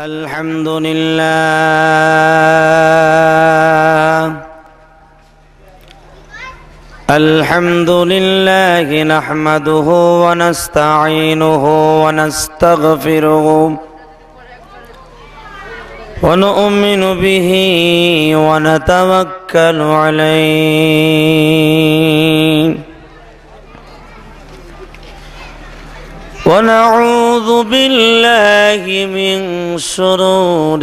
الحمد لله الحمد لله نحمده ونستعينه ونستغفره ونؤمن به ونتوكل عليه ونعوذ أعوذ بالله من شرور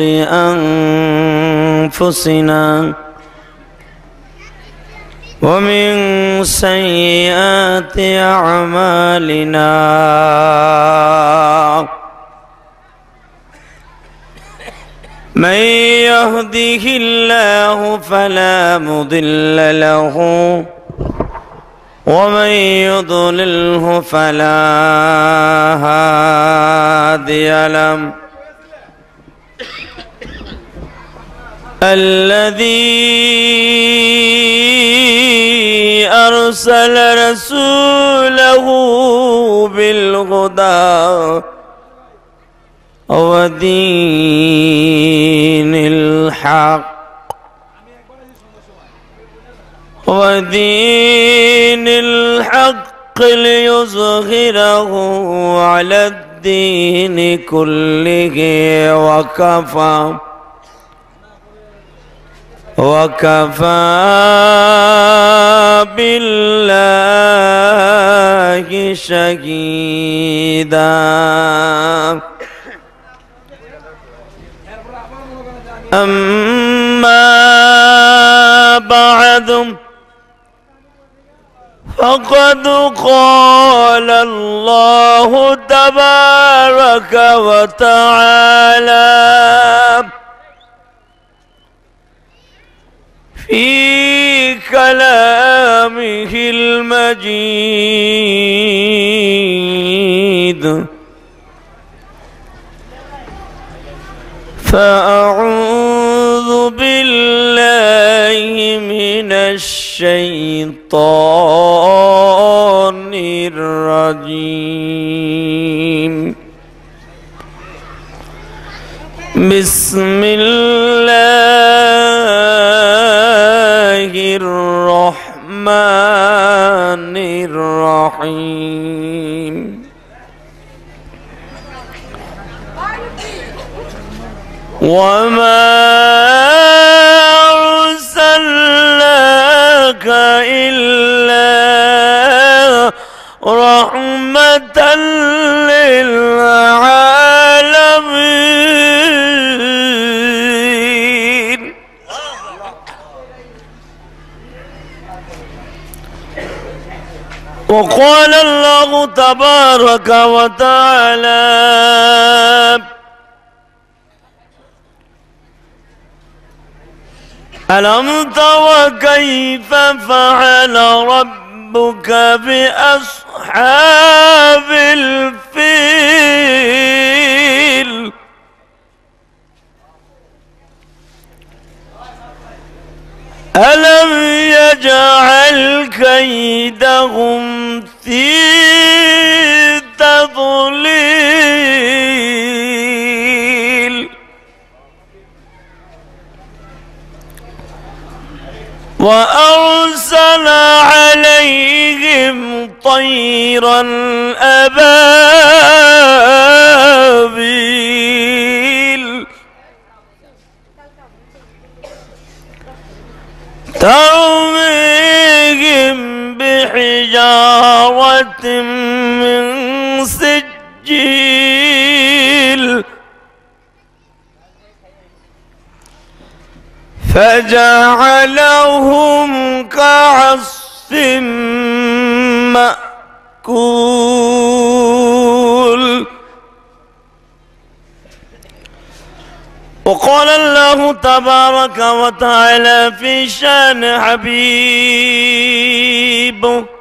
أنفسنا ومن سيئات أعمالنا من يهده الله فلا مضل له ومن يضلله فلا هادي له الذي أرسل رسوله بالهدى ودين الحق ودين الحق ليظهره على الدين كله وكفى وكفى بالله شهيدا أما بعد فقد قال الله تبارك وتعالى في كلامه المجيد فأعوذ بالله من الشيطان Deus. تبارك وتعالى ألم تر كيف فعل ربك بأصحاب الفيل ألم يجعل كيدهم في تضليل وأرسل عليهم طيرا أبابيل ترميهم بحجارة من سجيل فجعلهم كعصف مأكول وقال الله تبارك وتعالى في شان حبيبه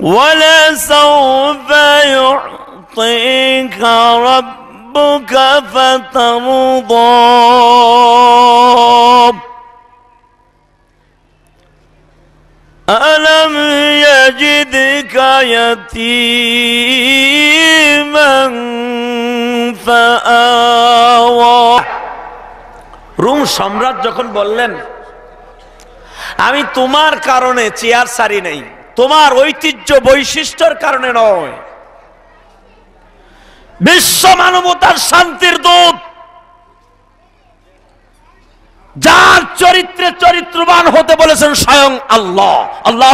ولسوف يعطيك ربك فترضى ألم يجدك يتيما فآوى room সম্রাট যখন বললেন আমি তোমার কারণে চেয়ার সারি নেই তোমার ঐতিহ্য বৈশিষ্ট্যর কারণে নয় বিশ্ব মানবতার শান্তির দূত যার চরিত্রে চরিত্রবান হতে বলেছেন স্বয়ং আল্লাহ আল্লাহ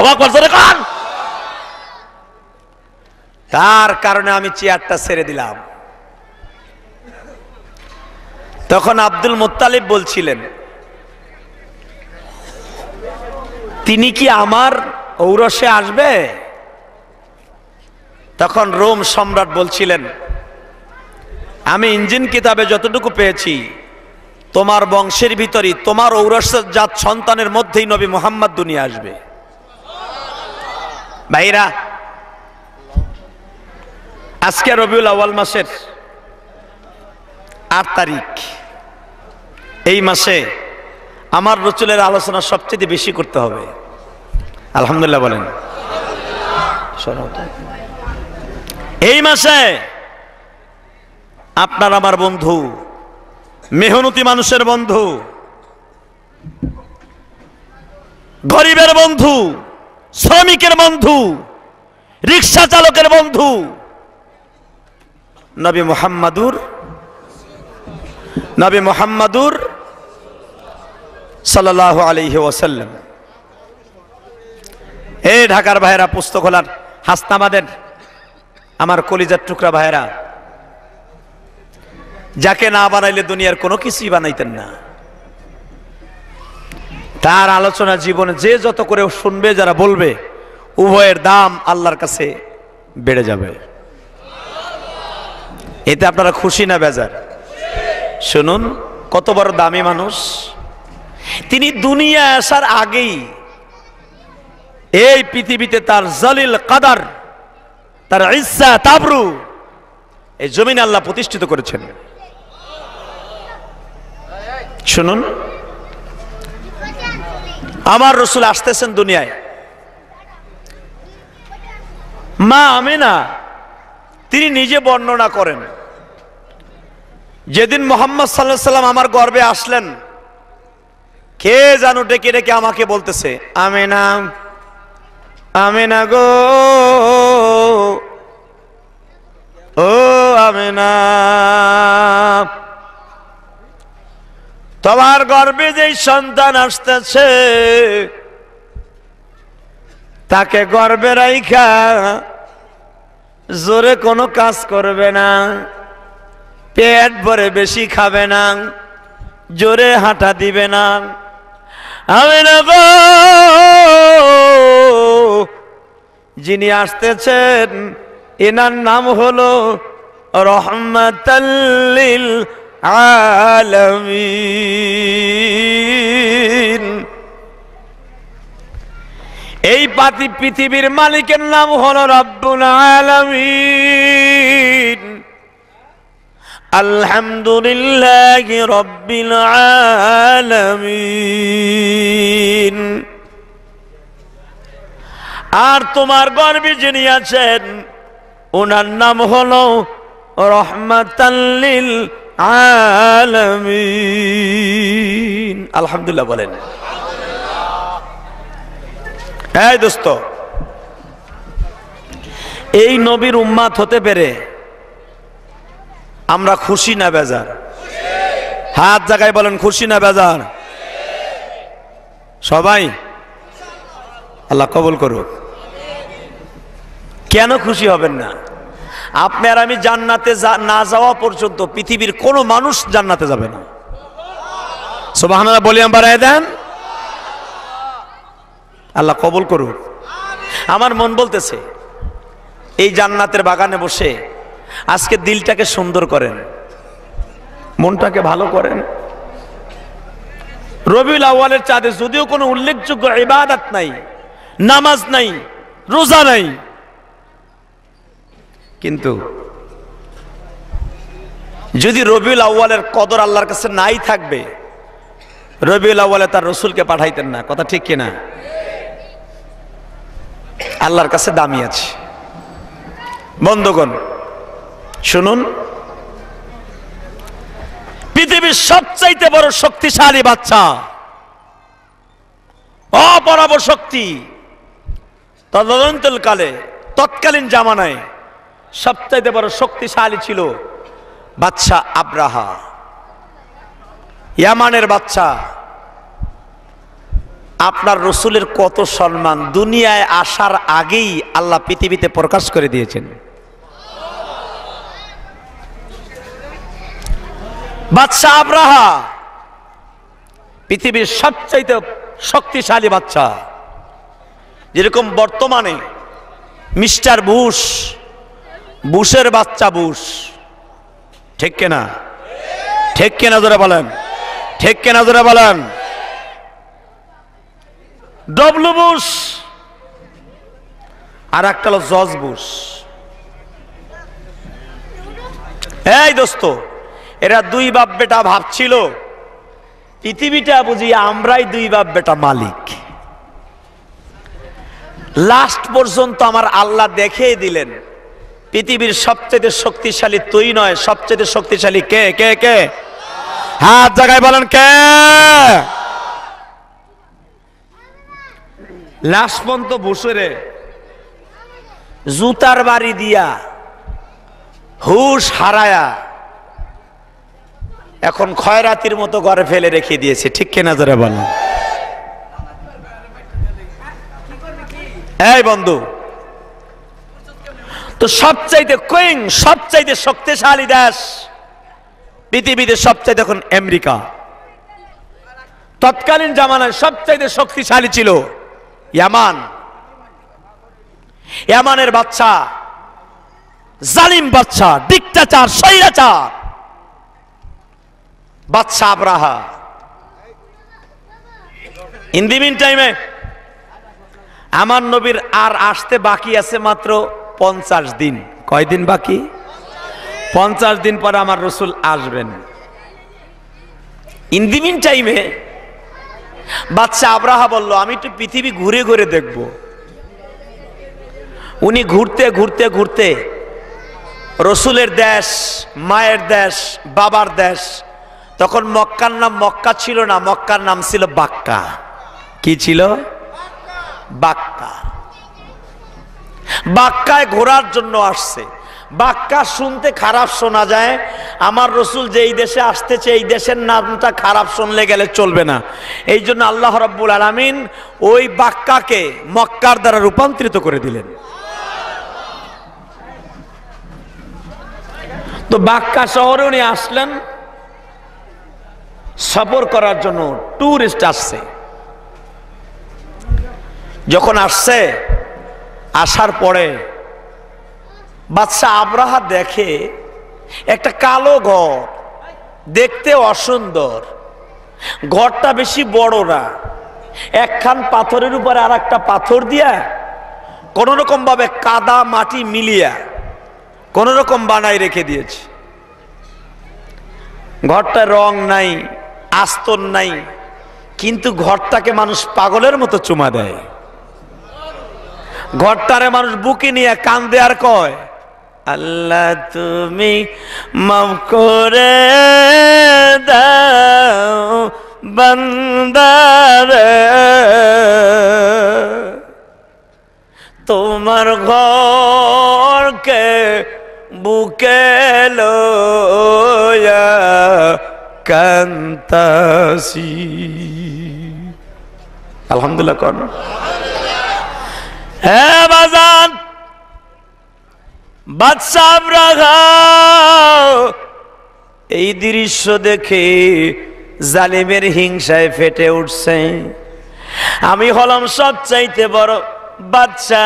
তার কারণে আমি চেয়ারটা ছেড়ে দিলাম তখন আব্দুল মোত্তালিব বলছিলেন তিনি কি আমার ঔরসে আসবে তখন রোম সম্রাট বলছিলেন আমি ইঞ্জিন কিতাবে যতটুকু পেয়েছি তোমার বংশের ভিতরই তোমার ঔরসের জাত সন্তানের মধ্যেই নবী মোহাম্মদ দুনিয়া আসবে ভাইরা আজকে রবিউল আওয়াল মাসের আট তারিখ এই মাসে আমার রচুলের আলোচনা সবচেয়ে বেশি করতে হবে আলহামদুলিল্লাহ বলেন এই মাসে আপনার আমার বন্ধু মেহনতি মানুষের বন্ধু গরিবের বন্ধু শ্রমিকের বন্ধু রিক্সা চালকের বন্ধু নবী মোহাম্মাদুর নবী মোহাম্মাদুর সাল আলহি ওসাল্লাম হে ঢাকার ভাইয়েরা পুস্তক হলার আমার কলিজার টুকরা ভাইয়েরা যাকে না বানাইলে দুনিয়ার কোনো কিছুই বানাইতেন না তার আলোচনা জীবনে যে যত করে শুনবে যারা বলবে উভয়ের দাম আল্লাহর কাছে বেড়ে যাবে এতে আপনারা খুশি না বেজার শুনুন কত বড় দামি মানুষ তিনি দুনিয়া আসার আগেই এই পৃথিবীতে তার জলিল কাদার তার ইসা তাবরু এই জমিন আল্লাহ প্রতিষ্ঠিত করেছেন শুনুন আমার রসুল আসতেছেন দুনিয়ায় মা আমিনা তিনি নিজে বর্ণনা করেন যেদিন মোহাম্মদ সাল্লাহ সাল্লাম আমার গর্বে আসলেন কে জানো ডেকে ডেকে আমাকে বলতেছে আমিনা আমিনা গো ও আমিনা তোমার গর্বে যেই সন্তান আসতেছে তাকে গর্বে রাইখা জোরে কোনো কাজ করবে না পেট ভরে বেশি খাবে না জোরে হাঁটা দিবে না আমি না গো যিনি আসতেছেন এনার নাম হলো রহমতল্লিল আলমিন এই পাতি পৃথিবীর মালিকের নাম হলো রব্বুল আলমিন আলহামদুলিল্লাহ রব্বিল আলামিন আর তোমার গর্বে যিনি আছেন ওনার নাম হলো রহমাতাল্লিল আলামিন আলহামদুলিল্লাহ বলেন এই দোস্ত এই নবীর উম্মাত হতে পেরে আমরা খুশি না বেজার হাত জায়গায় বলেন খুশি না বেজার সবাই আল্লাহ কবল করুক কেন খুশি হবেন না আপনি আর আমি জান্নাতে না যাওয়া পর্যন্ত পৃথিবীর কোনো মানুষ জান্নাতে যাবে না সোবাহানারা বলি বাড়াই দেন আল্লাহ কবল করুক আমার মন বলতেছে এই জান্নাতের বাগানে বসে আজকে দিলটাকে সুন্দর করেন মনটাকে ভালো করেন রবিউল আওয়ালের চাঁদে যদিও কোনো উল্লেখযোগ্য ইবাদত নাই নামাজ নাই রোজা নাই কিন্তু যদি রবিউল আউ্বালের কদর আল্লাহর কাছে নাই থাকবে রবিউল আউ্বালে তার রসুলকে পাঠাইতেন না কথা ঠিক কিনা আল্লাহর কাছে দামি আছে বন্ধগণ শুনুন পৃথিবীর সবচাইতে বড় শক্তিশালী বাচ্চা অপরাব শক্তি তদন্তকালে তৎকালীন জামানায় সবচাইতে বড় শক্তিশালী ছিল বাচ্চা আব্রাহা ইয়ামানের বাচ্চা আপনার রসুলের কত সম্মান দুনিয়ায় আসার আগেই আল্লাহ পৃথিবীতে প্রকাশ করে দিয়েছেন বাদশাহ আবরাহা পৃথিবীর সবচাইতে শক্তিশালী বাচ্চা যেরকম বর্তমানে মিস্টার বুশ বুশের বাচ্চা বুশ ঠিক কেনা ঠিক কেনা ধরে বলেন ঠিক কেনা ধরে বলেন ডব্লু বুশ আর একটা হলো জজ বুশ এই দোস্ত এরা দুই বাপ বেটা ভাবছিল পৃথিবীটা বুঝি আমরাই দুই বাপ বেটা মালিক লাস্ট পর্যন্ত আমার আল্লাহ দেখে দিলেন পৃথিবীর সবচেয়ে শক্তিশালী তুই নয় সবচেয়ে শক্তিশালী কে কে কে হাত জায়গায় বলেন কে লাস্ট পর্যন্ত বসে জুতার বাড়ি দিয়া হুশ হারায়া এখন খয়রাতির মতো ঘরে ফেলে রেখে দিয়েছে ঠিক কেনা ধরে বলেন এই বন্ধু তো সবচাইতে কুইং সবচাইতে শক্তিশালী দেশ পৃথিবীতে সবচাইতে এখন আমেরিকা তৎকালীন জামানায় সবচাইতে শক্তিশালী ছিল ইয়ামান ইয়ামানের বাচ্চা জালিম বাচ্চা ডিকটাচার সৈরাচার বাদশাহ আবরাহা ইন দি মিন টাইমে আমার নবীর আর আসতে বাকি আছে মাত্র পঞ্চাশ দিন কয়দিন বাকি পঞ্চাশ দিন পরে আমার রসুল আসবেন ইন দি মিন টাইমে বাচ্চা আবরাহা বলল আমি একটু পৃথিবী ঘুরে ঘুরে দেখব উনি ঘুরতে ঘুরতে ঘুরতে রসুলের দেশ মায়ের দেশ বাবার দেশ তখন মক্কার নাম মক্কা ছিল না মক্কার নাম ছিল বাক্কা কি ছিল বাক্কা বাক্কায় ঘোরার জন্য আসছে বাক্কা শুনতে খারাপ শোনা যায় আমার রসুল যে এই দেশে আসতেছে এই দেশের নামটা খারাপ শুনলে গেলে চলবে না এই জন্য আল্লাহ রব্বুল আলমিন ওই বাক্কাকে মক্কার দ্বারা রূপান্তরিত করে দিলেন তো বাক্কা শহরে উনি আসলেন সফর করার জন্য ট্যুরিস্ট আসছে যখন আসছে আসার পরে বাচ্চা আবরাহা দেখে একটা কালো ঘর দেখতে অসুন্দর ঘরটা বেশি বড় না একখান পাথরের উপরে আর একটা পাথর দিয়া কোনো রকমভাবে কাদা মাটি মিলিয়া কোনো রকম বানাই রেখে দিয়েছে ঘরটা রং নাই আস্তর নাই কিন্তু ঘরটাকে মানুষ পাগলের মতো চুমা দেয় ঘরটারে মানুষ বুকে নিয়ে কান্দে আর কয় আল্লাহ তুমি মাফ করে দাও বন্দার তোমার ঘরকে বুকে লয়া কান্তাসি আলহামদুলিল্লাহ কর হ্যাঁ বাজান বাদশাহ এই দৃশ্য দেখে জালিমের হিংসায় ফেটে উঠছে আমি হলাম সবচাইতে বড় বাচ্চা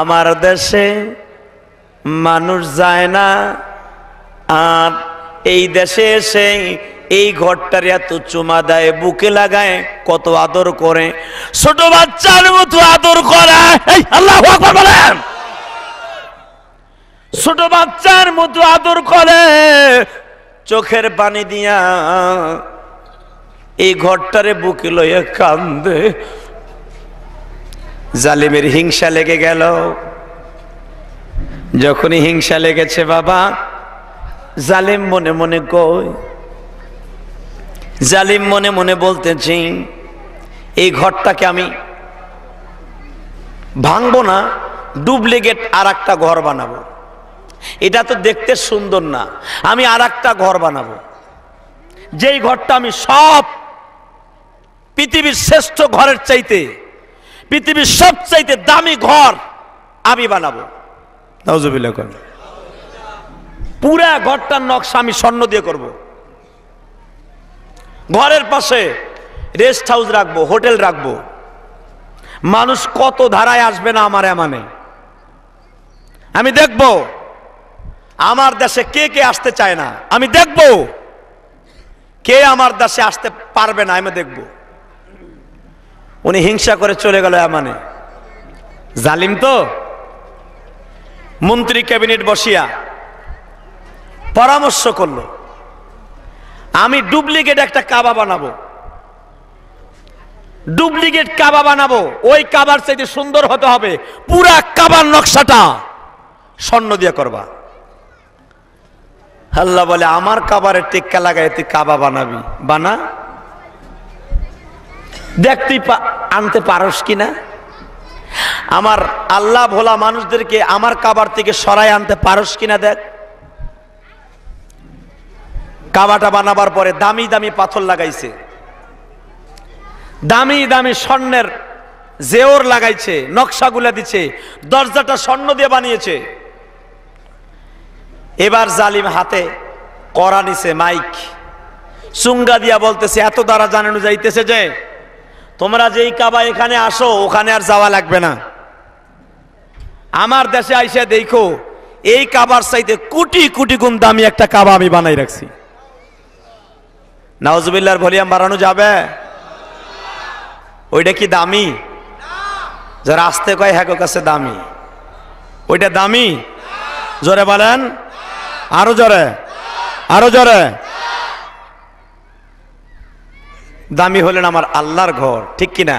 আমার দেশে মানুষ যায় না আর এই দেশে এসে এই ঘরটার এত চুমা দেয় বুকে লাগায় কত আদর করে ছোট বাচ্চার মতো আদর করা আল্লাহ ছোট বাচ্চার মতো আদর করে চোখের পানি দিয়া এই ঘরটারে বুকে লইয়া কান্দে জালিমের হিংসা লেগে গেল যখনই হিংসা লেগেছে বাবা জালিম মনে মনে কই জালিম মনে মনে বলতেছি এই ঘরটাকে আমি ভাঙবো না ডুপ্লিকেট আর একটা ঘর বানাবো এটা তো দেখতে সুন্দর না আমি আর একটা ঘর বানাবো যেই ঘরটা আমি সব পৃথিবীর শ্রেষ্ঠ ঘরের চাইতে পৃথিবীর সব চাইতে দামি ঘর আমি বানাবো নজবিল্লা পুরা ঘরটার নকশা আমি স্বর্ণ দিয়ে করব। ঘরের পাশে রেস্ট হাউস রাখবো হোটেল রাখবো মানুষ কত ধারায় আসবে না আমার এমানে আমি দেখব আমার দেশে কে কে আসতে চায় না আমি দেখব কে আমার দেশে আসতে পারবে না আমি দেখব উনি হিংসা করে চলে গেল এমানে জালিম তো মন্ত্রী ক্যাবিনেট বসিয়া পরামর্শ করল আমি ডুপ্লিকেট একটা কাবা বানাবো ডুপ্লিকেট কাবা বানাবো ওই কাবার চাইতে সুন্দর হতে হবে পুরা কাবার নকশাটা স্বর্ণ দিয়ে করবা আল্লাহ বলে আমার কাবারে টিক্কা লাগাই তুই কাবা বানাবি বানা দেখ তুই আনতে পারস না আমার আল্লাহ ভোলা মানুষদেরকে আমার কাবার থেকে সরাই আনতে পারস কিনা দেখ কাবাটা বানাবার পরে দামি দামি পাথর লাগাইছে দামি দামি স্বর্ণের জেওর লাগাইছে নকশাগুলা দিছে দরজাটা স্বর্ণ দিয়ে বানিয়েছে এবার জালিম হাতে করা নিছে মাইক সুঙ্গা দিয়া বলতেছে এত দ্বারা জানানো যাইতেছে যে তোমরা যেই কাবা এখানে আসো ওখানে আর যাওয়া লাগবে না আমার দেশে আইসা দেখো এই কাবার চাইতে কোটি কোটি গুণ দামি একটা কাবা আমি বানাই রাখছি নাওজবিল্লার ভলিয়াম বাড়ানো যাবে ওইটা কি দামি যারা আসতে কয় হ্যাঁ কাছে দামি ওইটা দামি জোরে বলেন আরো জোরে আরো জোরে দামি হলেন আমার আল্লাহর ঘর ঠিক কিনা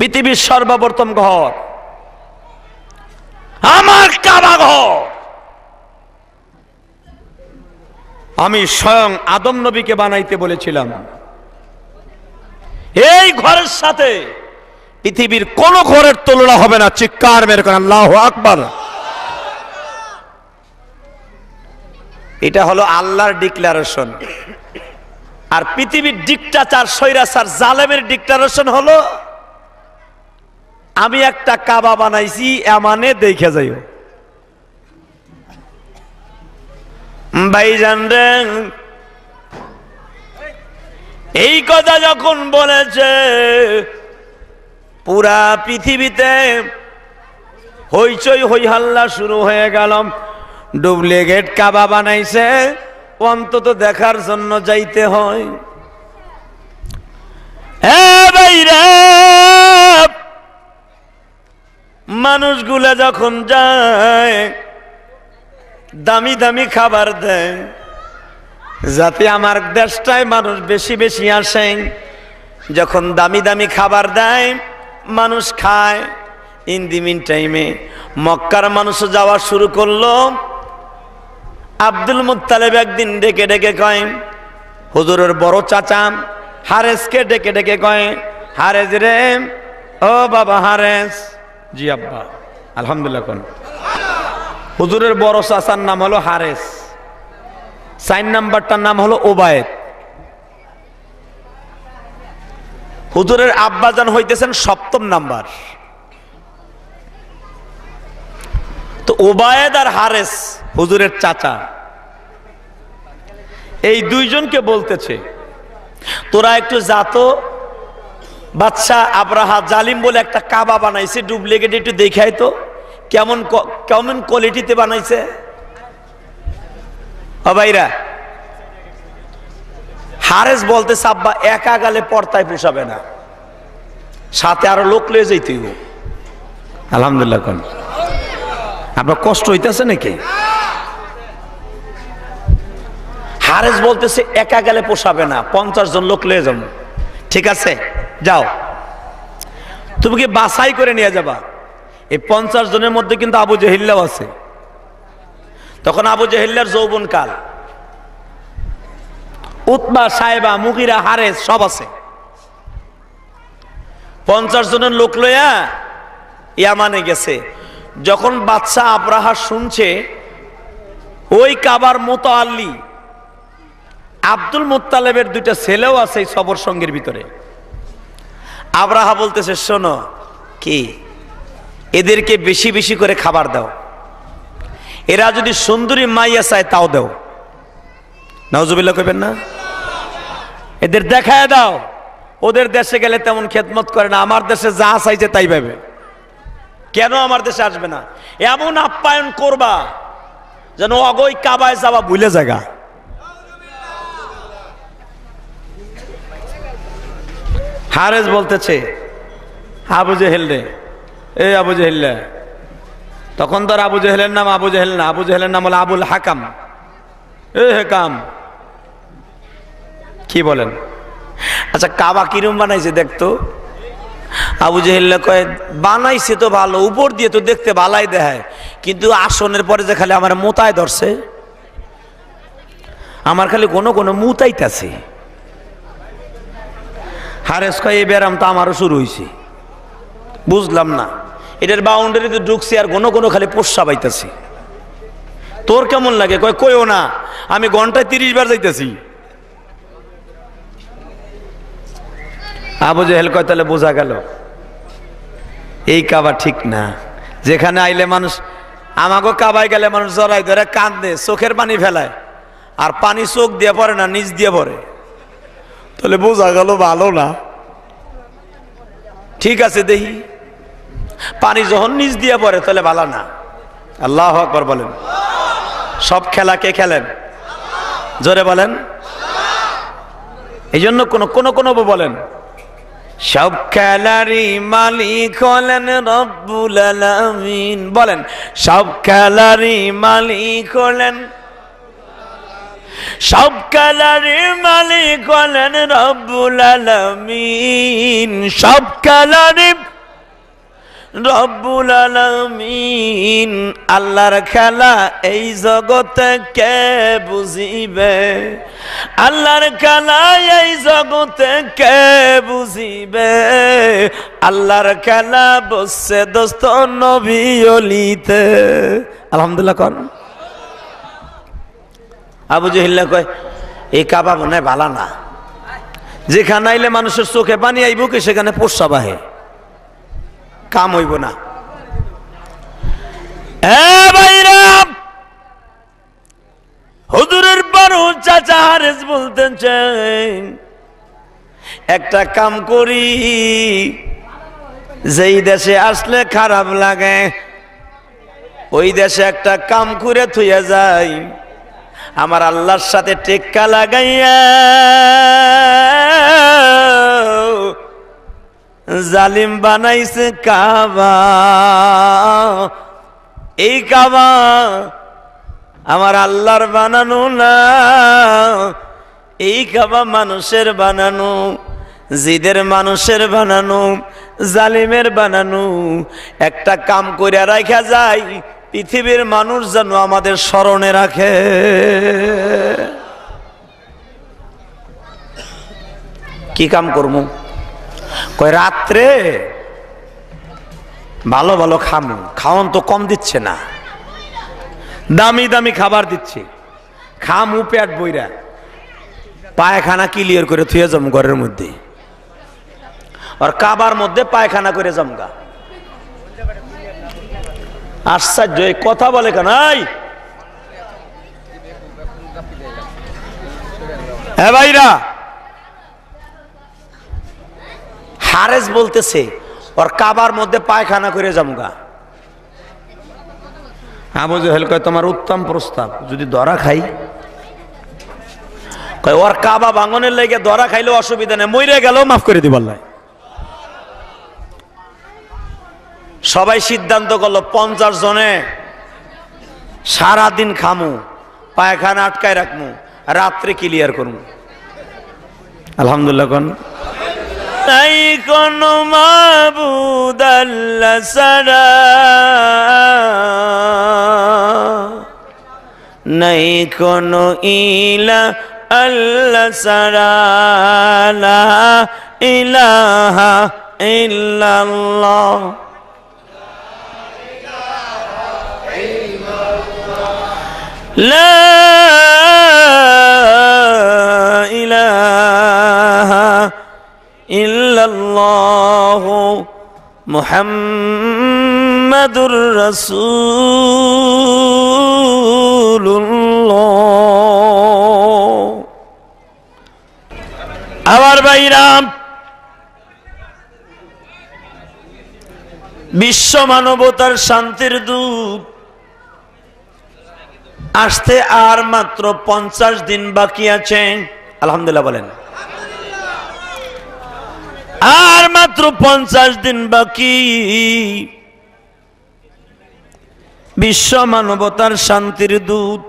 পৃথিবীর সর্বপ্রথম ঘর আমার কাবা ঘর আমি স্বয়ং আদম নবীকে বানাইতে বলেছিলাম এই ঘরের সাথে পৃথিবীর কোন ঘরের তুলনা হবে না চিৎকার বের করেন আল্লাহ আকবর এটা হলো আল্লাহর ডিক্লারেশন আর পৃথিবীর ডিকটাচার সৈরাচার জালেমের ডিক্লারেশন হলো আমি একটা কাবা বানাইছি এমানে দেখে যাইও ভাই রে এই কথা যখন বলেছে পুরা পৃথিবীতে হইচই হই হাল্লা শুরু হয়ে গেল ডুপ্লিকেট কাবা বানাইছে অন্তত দেখার জন্য যাইতে হয় হ্যাঁ ভাইরা মানুষগুলা যখন যায় দামি দামি খাবার দেয় যাতে আমার দেশটায় মানুষ বেশি বেশি আসে যখন দামি দামি খাবার দেয় মানুষ খায় ইন দি মিন টাইমে মক্কার মানুষ যাওয়া শুরু করলো আব্দুল মুতালেব একদিন ডেকে ডেকে কয় হুজুরের বড় চাচা হারেসকে ডেকে ডেকে কয় হারেস রে ও বাবা হারেস জি আব্বা আলহামদুলিল্লাহ কোন হুজুরের বড় চাচার নাম হলো হারেস সাইন নাম্বারটার নাম হলো ওবায়েদ হুজুরের আব্বাজান হইতেছেন সপ্তম নাম্বার তো ওবায়েদ আর হারেস হুজুরের চাচা এই দুইজনকে বলতেছে তোরা একটু যাতো বাচ্চা আব্রাহা জালিম বলে একটা কাবা বানাইছে ডুপ্লিকেট একটু দেখাই তো কেমন কেমন কোয়ালিটিতে বানাইছে ভাইরা হারেস বলতে সাব্বা একা গালে পর্তায় পোষাবে না সাথে আরো লোক লয়ে যেতে আলহামদুলিল্লাহ কোন আপনার কষ্ট হইতেছে নাকি হারেস বলতেছে একা গেলে পোষাবে না পঞ্চাশ জন লোক লয়ে যাবো ঠিক আছে যাও তুমি কি বাসাই করে নিয়ে যাবা এই পঞ্চাশ জনের মধ্যে কিন্তু আবু জেহিল্লাও আছে তখন আবু জেহিল্লার কাল উৎমা সাহেবা মুগিরা হারে সব আছে পঞ্চাশ জনের লোক লইয়া ইয়ামানে গেছে যখন বাচ্চা আব্রাহার শুনছে ওই কাবার আল্লি আব্দুল মোত্তালেবের দুইটা ছেলেও আছে এই সবর সঙ্গের ভিতরে আবরাহা বলতেছে শোনো কি এদেরকে বেশি বেশি করে খাবার দাও এরা যদি সুন্দরী মাইয়া চায় তাও দাও নজুবিল্লা কবেন না এদের দেখায় দাও ওদের দেশে গেলে তেমন খেদমত করে না আমার দেশে যা চাইছে তাই পাবে কেন আমার দেশে আসবে না এমন আপ্যায়ন করবা যেন অগৈ কাবায় যাওয়া ভুলে জায়গা হারেজ বলতেছে আবু জেহেল রে এ আবু জেহেল তখন তোর আবু জেহেলের নাম আবু জেহেল না আবু জেহেলের নাম হলো আবুল হাকাম এ হেকাম কি বলেন আচ্ছা কাবা কিরম বানাইছে দেখতো আবু জেহেল্লা কয়ে বানাইছে তো ভালো উপর দিয়ে তো দেখতে ভালাই দেখায় কিন্তু আসনের পরে যে খালি আমার মোতায় ধরছে আমার খালি কোনো কোনো মুতাইতে আছে হারেস কয় এই ব্যায়াম তো আমারও শুরু হয়েছে বুঝলাম না এটার বাউন্ডারিতে ঢুকছি আর কোনো কোনো খালি পোষা পাইতেছি তোর কেমন লাগে কয় কইও না আমি ঘন্টায় তিরিশ বার যাইতেছি আবু জেহেল কয় তাহলে বোঝা গেল এই কাবা ঠিক না যেখানে আইলে মানুষ আমাকে কাবাই গেলে মানুষ জড়াই ধরে কান্দে চোখের পানি ফেলায় আর পানি চোখ দিয়ে পড়ে না নিচ দিয়ে পড়ে তাহলে বোঝা গেল ভালো না ঠিক আছে দেখি পানি যখন নিচ দিয়ে পড়ে তাহলে ভালো না আল্লাহ আকবর বলেন সব খেলা কে খেলেন জোরে বলেন এই জন্য কোনো কোনো কোনো বলেন সব খেলারই মালিক হলেন রব্বুল আলামিন বলেন সব খেলারই মালিক হলেন সব কালারে মালিক হলেন রব্বুল আলমিন সব কালারে রব্বুল আলমিন আল্লাহর খেলা এই জগতে কে বুঝিবে আল্লাহর খেলা এই জগতে কে বুঝিবে আল্লাহর খেলা বসছে দোস্ত নবী অলিতে আলহামদুলিল্লাহ কন আবু জহিল্লা কয় এই কাবা মনে হয় ভালা না যেখানে আইলে মানুষের চোখে পানি আইব কি সেখানে পোষা বাহে কাম হইব না হুজুরের বারো চাচা হারেস বলতেন একটা কাম করি যেই দেশে আসলে খারাপ লাগে ওই দেশে একটা কাম করে থুয়ে যায় আমার আল্লাহর সাথে টেক্কা লাগাইয়া জালিম বানাইছে কাবা এই কাবা আমার আল্লাহর বানানো না এই কাবা মানুষের বানানো জিদের মানুষের বানানো জালিমের বানানো একটা কাম করে রাখা যায় পৃথিবীর মানুষ যেন আমাদের স্মরণে রাখে কি কাম করব কয় রাত্রে ভালো ভালো খাম খাওয়ান তো কম দিচ্ছে না দামি দামি খাবার দিচ্ছে খাম পেট বইরা পায়খানা ক্লিয়ার করে থুয়ে জম ঘরের মধ্যে আর কাবার মধ্যে পায়খানা করে জমগা আশ্চর্য এই কথা বলে কেন ভাইরা হারেস বলতেছে ওর কাবার মধ্যে পায়খানা করে হ্যাঁ আবু জহেল কয় তোমার উত্তম প্রস্তাব যদি দরা খাই কয় ওর কাবা ভাঙনের লেগে দরা খাইলে অসুবিধা নেই মইরে গেলেও মাফ করে দিব আল্লাহ সবাই সিদ্ধান্ত করলো পঞ্চাশ জনে সারাদিন খামু পায়খানা আটকায় রাখমু রাত্রে ক্লিয়ার করমু আলহামদুলিল্লাহ কোন তাই কোন মাবুদাল্লা সারা নাই কোন ইলা আল্লাহ সারা ইলাহা ইল্লাল্লাহ لا إله إلا الله محمد رسول الله আমার ভাইরাম বিশ্ব মানবতার শান্তির দূত আসতে আর মাত্র পঞ্চাশ দিন বাকি আছে আলহামদুলিল্লাহ বলেন আর মাত্র পঞ্চাশ দিন বাকি বিশ্ব মানবতার শান্তির দূত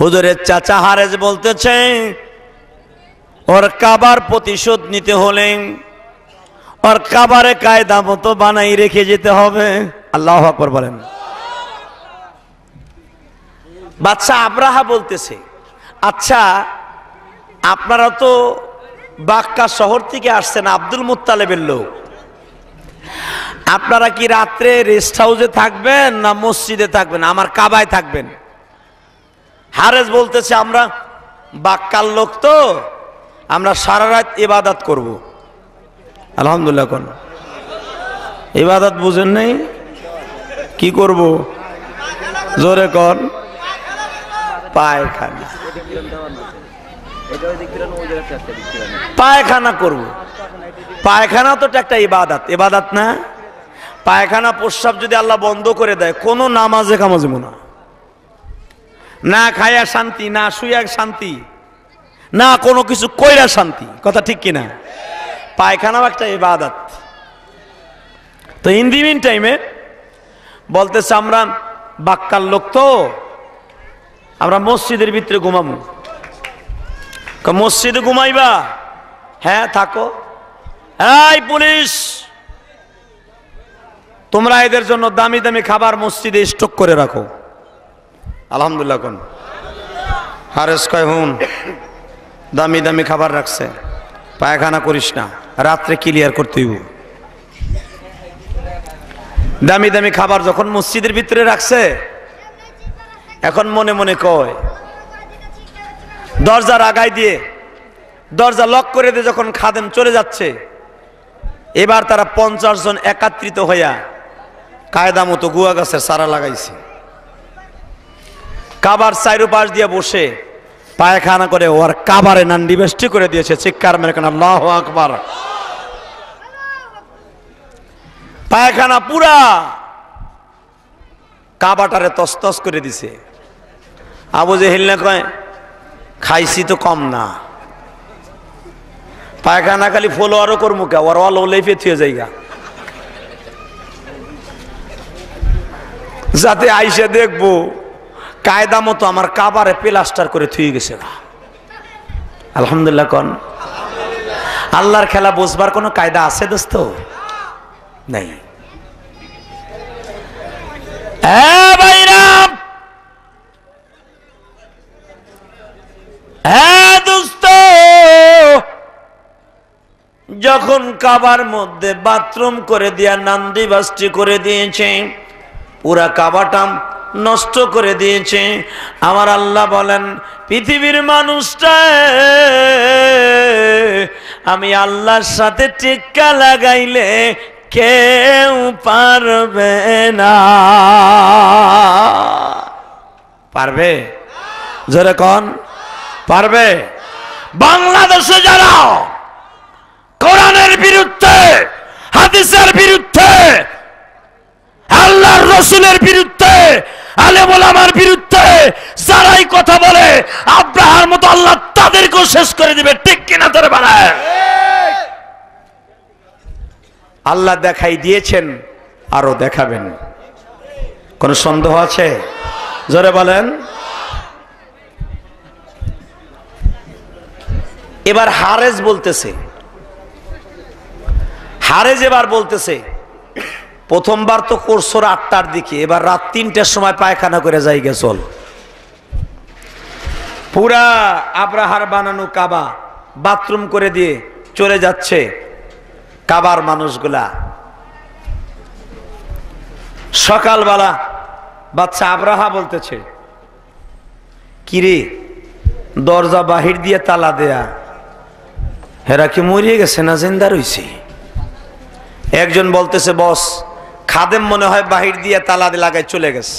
হুজুরের চাচা হারেজ বলতেছে ওর কাবার প্রতিশোধ নিতে হলেন ওর কাবারে কায়দা মতো বানাই রেখে যেতে হবে আল্লাহ আকবর বলেন বাচ্চা আব্রাহা বলতেছে আচ্ছা আপনারা তো বাক্কা শহর থেকে আসছেন আব্দুল মুতালেবের লোক আপনারা কি রাত্রে রেস্ট হাউসে থাকবেন না মসজিদে থাকবেন আমার কাবায় থাকবেন হারেজ বলতেছে আমরা বাক্কার লোক তো আমরা সারা রাত ইবাদত করব আলহামদুলিল্লাহ কোন ইবাদত বুঝেন নেই কি করব জোরে কর পায়খানা পায়খানা করব পায়খানা তো একটা ইবাদাত ইবাদাত না পায়খানা প্রস্রাব যদি আল্লাহ বন্ধ করে দেয় কোনো নামাজে কামাজব না না খায়া শান্তি না শুয়া শান্তি না কোনো কিছু কইরা শান্তি কথা ঠিক কিনা পায়খানাও একটা ইবাদাত তো ইন দি মিন টাইমে বলতেছে আমরা বাক্কার লোক তো আমরা মসজিদের ভিতরে ঘুমাবো মসজিদে ঘুমাইবা হ্যাঁ থাকো হ্যাঁ পুলিশ তোমরা এদের জন্য দামি দামি খাবার মসজিদে স্টক করে রাখো আলহামদুল্লাহ কোন হারেস কয় হুন দামি দামি খাবার রাখছে পায়খানা করিস না রাত্রে ক্লিয়ার করতে হইব দামি দামি খাবার যখন মসজিদের ভিতরে রাখছে এখন মনে মনে কয় দরজার আগায় দিয়ে দরজা লক করে দিয়ে যখন খাদেম চলে যাচ্ছে এবার তারা পঞ্চাশ জন একাত্রিত হইয়া কায়দা মতো গুয়া গাছের সারা লাগাইছে কাবার চাইরুপাশ দিয়ে বসে পায়খানা করে ওর কাবারে নান্ডি বেষ্টি করে দিয়েছে চিকার মেরে কেন আল্লাহ আকবার পায়খানা পুরা কাবাটারে তস্তস করে দিছে আবু না কয় খাইছি তো কম না পায়খানা খালি আরো করবো কে ওর অল পে থুয়ে যাইগা যাতে আইসে দেখবো কায়দা মতো আমার কাবারে প্লাস্টার করে থুয়ে গেছে আলহামদুলিল্লাহ কন আল্লাহর খেলা বসবার কোনো কায়দা আছে দোস্ত নেই ভাইরা হ্যাঁ দোস্ত যখন কাবার মধ্যে বাথরুম করে দিয়া নান্দি বাস্তি করে দিয়েছে পুরা কাবাটাম নষ্ট করে দিয়েছে আমার আল্লাহ বলেন পৃথিবীর মানুষটা আমি আল্লাহর সাথে টিক্কা লাগাইলে কেউ পারবে না পারবে যেরকম কন পারবে বাংলাদেশে যারা কোরআনের বিরুদ্ধে হাদিসের বিরুদ্ধে আল্লাহর রসুলের বিরুদ্ধে আলেমার বিরুদ্ধে যারাই কথা বলে আব্রাহার মতো আল্লাহ তাদেরকেও শেষ করে দিবে ঠিক কিনা ধরে বানায় আল্লাহ দেখাই দিয়েছেন আরো দেখাবেন কোন সন্দেহ আছে জোরে বলেন এবার হারেজ বলতেছে হারেজ এবার বলতেছে প্রথমবার তো কোর্সর আটটার দিকে এবার রাত তিনটার সময় পায়খানা করে যাই গে চল পুরা আব্রাহার বানানো কাবা বাথরুম করে দিয়ে চলে যাচ্ছে কাবার মানুষগুলা সকালবেলা বাচ্চা আব্রাহা বলতেছে কিরে দরজা বাহির দিয়ে তালা দেয়া হেরা কি মরিয়ে গেছে না জিন্দা রয়েছে একজন বলতেছে বস খাদেম মনে হয় বাহির দিয়ে তালা লাগায় চলে গেছে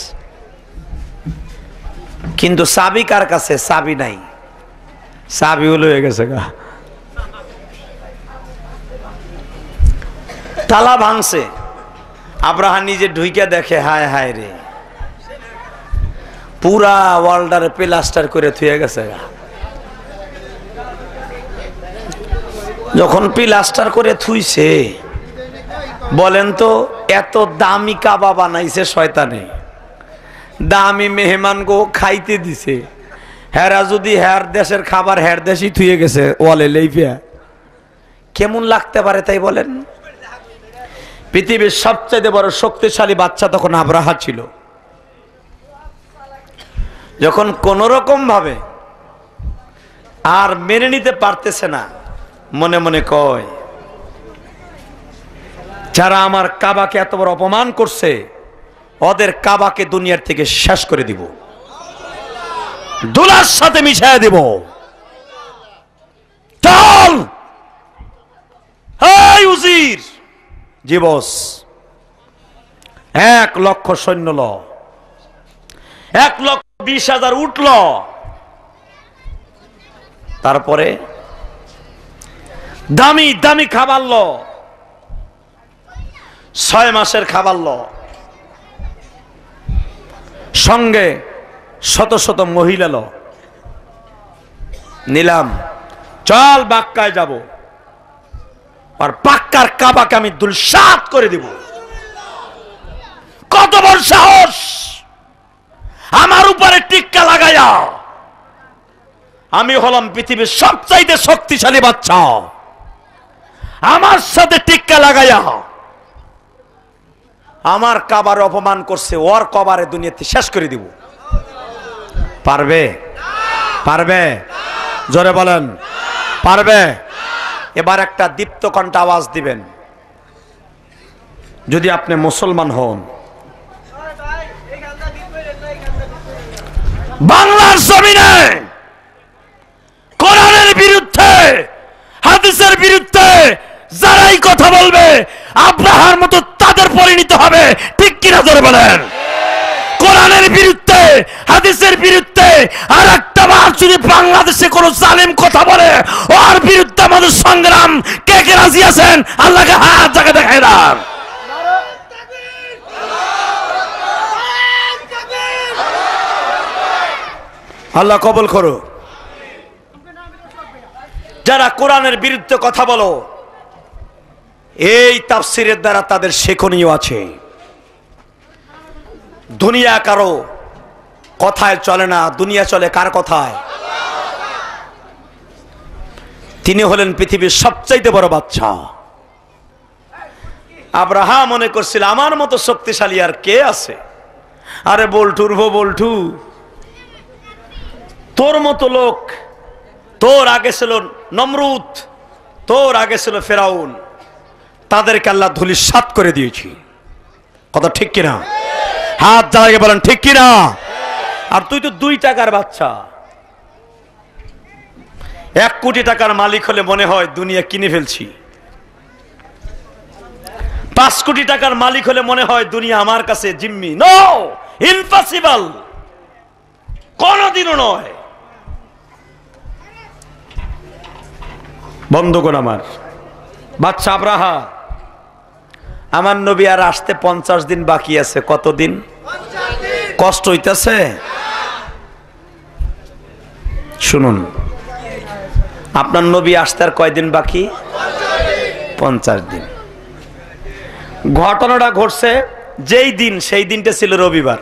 কিন্তু সাবি কার কাছে সাবি নাই চাবিও হয়ে গেছে গা তালা ভাঙছে আব্রাহা নিজে ঢুইকে দেখে হায় হায় রে পুরা ওয়ার্ল্ডারে প্লাস্টার করে থুয়ে গেছে গা যখন পিলাস্টার করে থুইছে বলেন তো এত দামি কাবা বানাইছে শয়তানে দামি মেহমান গো খাইতে দিছে হেরা যদি হ্যার দেশের খাবার হ্যার দেশই থুয়ে গেছে ওয়ালে লেইফিয়া কেমন লাগতে পারে তাই বলেন পৃথিবীর সবচেয়ে বড় শক্তিশালী বাচ্চা তখন আব্রাহা ছিল যখন কোনোরকমভাবে আর মেনে নিতে পারতেছে না মনে মনে কয় যারা আমার কাবাকে এত বড় অপমান করছে ওদের কাবাকে দুনিয়ার থেকে শেষ করে দিব দুলার সাথে মিশাই দিব চল উজির জীবস এক লক্ষ সৈন্য ল এক লক্ষ বিশ হাজার উঠল তারপরে দামি দামি খাবার ল ছয় মাসের খাবার ল সঙ্গে শত শত মহিলা ল নিলাম চল বাক্কায় যাব আর পাক্কার কাবাকে আমি দুলসাত করে দিব কত বড় সাহস আমার উপরে টিক্কা লাগাইয়া আমি হলাম পৃথিবীর সবচাইতে শক্তিশালী বাচ্চা আমার সাথে টিক্কা লাগাইয়া আমার কাবার অপমান করছে ওর কবারে দুনিয়াতে শেষ করে দিব পারবে পারবে জোরে বলেন পারবে এবার একটা দীপ্ত কণ্ঠ আওয়াজ দিবেন যদি আপনি মুসলমান হন বাংলার জমিনে কোরআনের বিরুদ্ধে হাদিসের বিরুদ্ধে যারাই কথা বলবে আব্রাহার মতো তাদের পরিণত হবে ঠিক কিনা ধরে বলেন কোরআনের বিরুদ্ধে হাদিসের বিরুদ্ধে আর একটা বার যদি বাংলাদেশে কোনো জালেম কথা বলে ওর বিরুদ্ধে আমাদের সংগ্রাম কে কে রাজি আছেন আল্লাহকে হাত জায়গা দেখায় দাঁড় আল্লাহ কবল করো যারা কোরআনের বিরুদ্ধে কথা বলো এই তাফসিরের দ্বারা তাদের শেখনীয় আছে দুনিয়া কারো কথায় চলে না দুনিয়া চলে কার কথায় তিনি হলেন পৃথিবীর সবচাইতে বড় বাচ্চা আব্রাহা মনে করছিল আমার মতো শক্তিশালী আর কে আছে আরে বল্টু রুভ বল্টু তোর মতো লোক তোর আগে ছিল নমরুত তোর আগে ছিল ফেরাউন তাদেরকে আল্লাহ ধুলি সাত করে দিয়েছি কথা ঠিক কিনা হাত দাঁড়িয়ে বলেন ঠিক কিনা আর তুই তো দুই টাকার বাচ্চা এক কোটি টাকার মালিক হলে মনে হয় দুনিয়া কিনে ফেলছি পাঁচ কোটি টাকার মালিক হলে মনে হয় দুনিয়া আমার কাছে জিম্মি নো ইম্পসিবল কোনদিনও নয় বন্ধ কর আমার বাচ্চা আব্রাহা আমার নবী আর আসতে পঞ্চাশ দিন বাকি আছে কতদিন কষ্ট হইতেছে শুনুন আপনার নবী আসতে আর কয়দিন বাকি পঞ্চাশ দিন ঘটনাটা ঘটছে যেই দিন সেই দিনটা ছিল রবিবার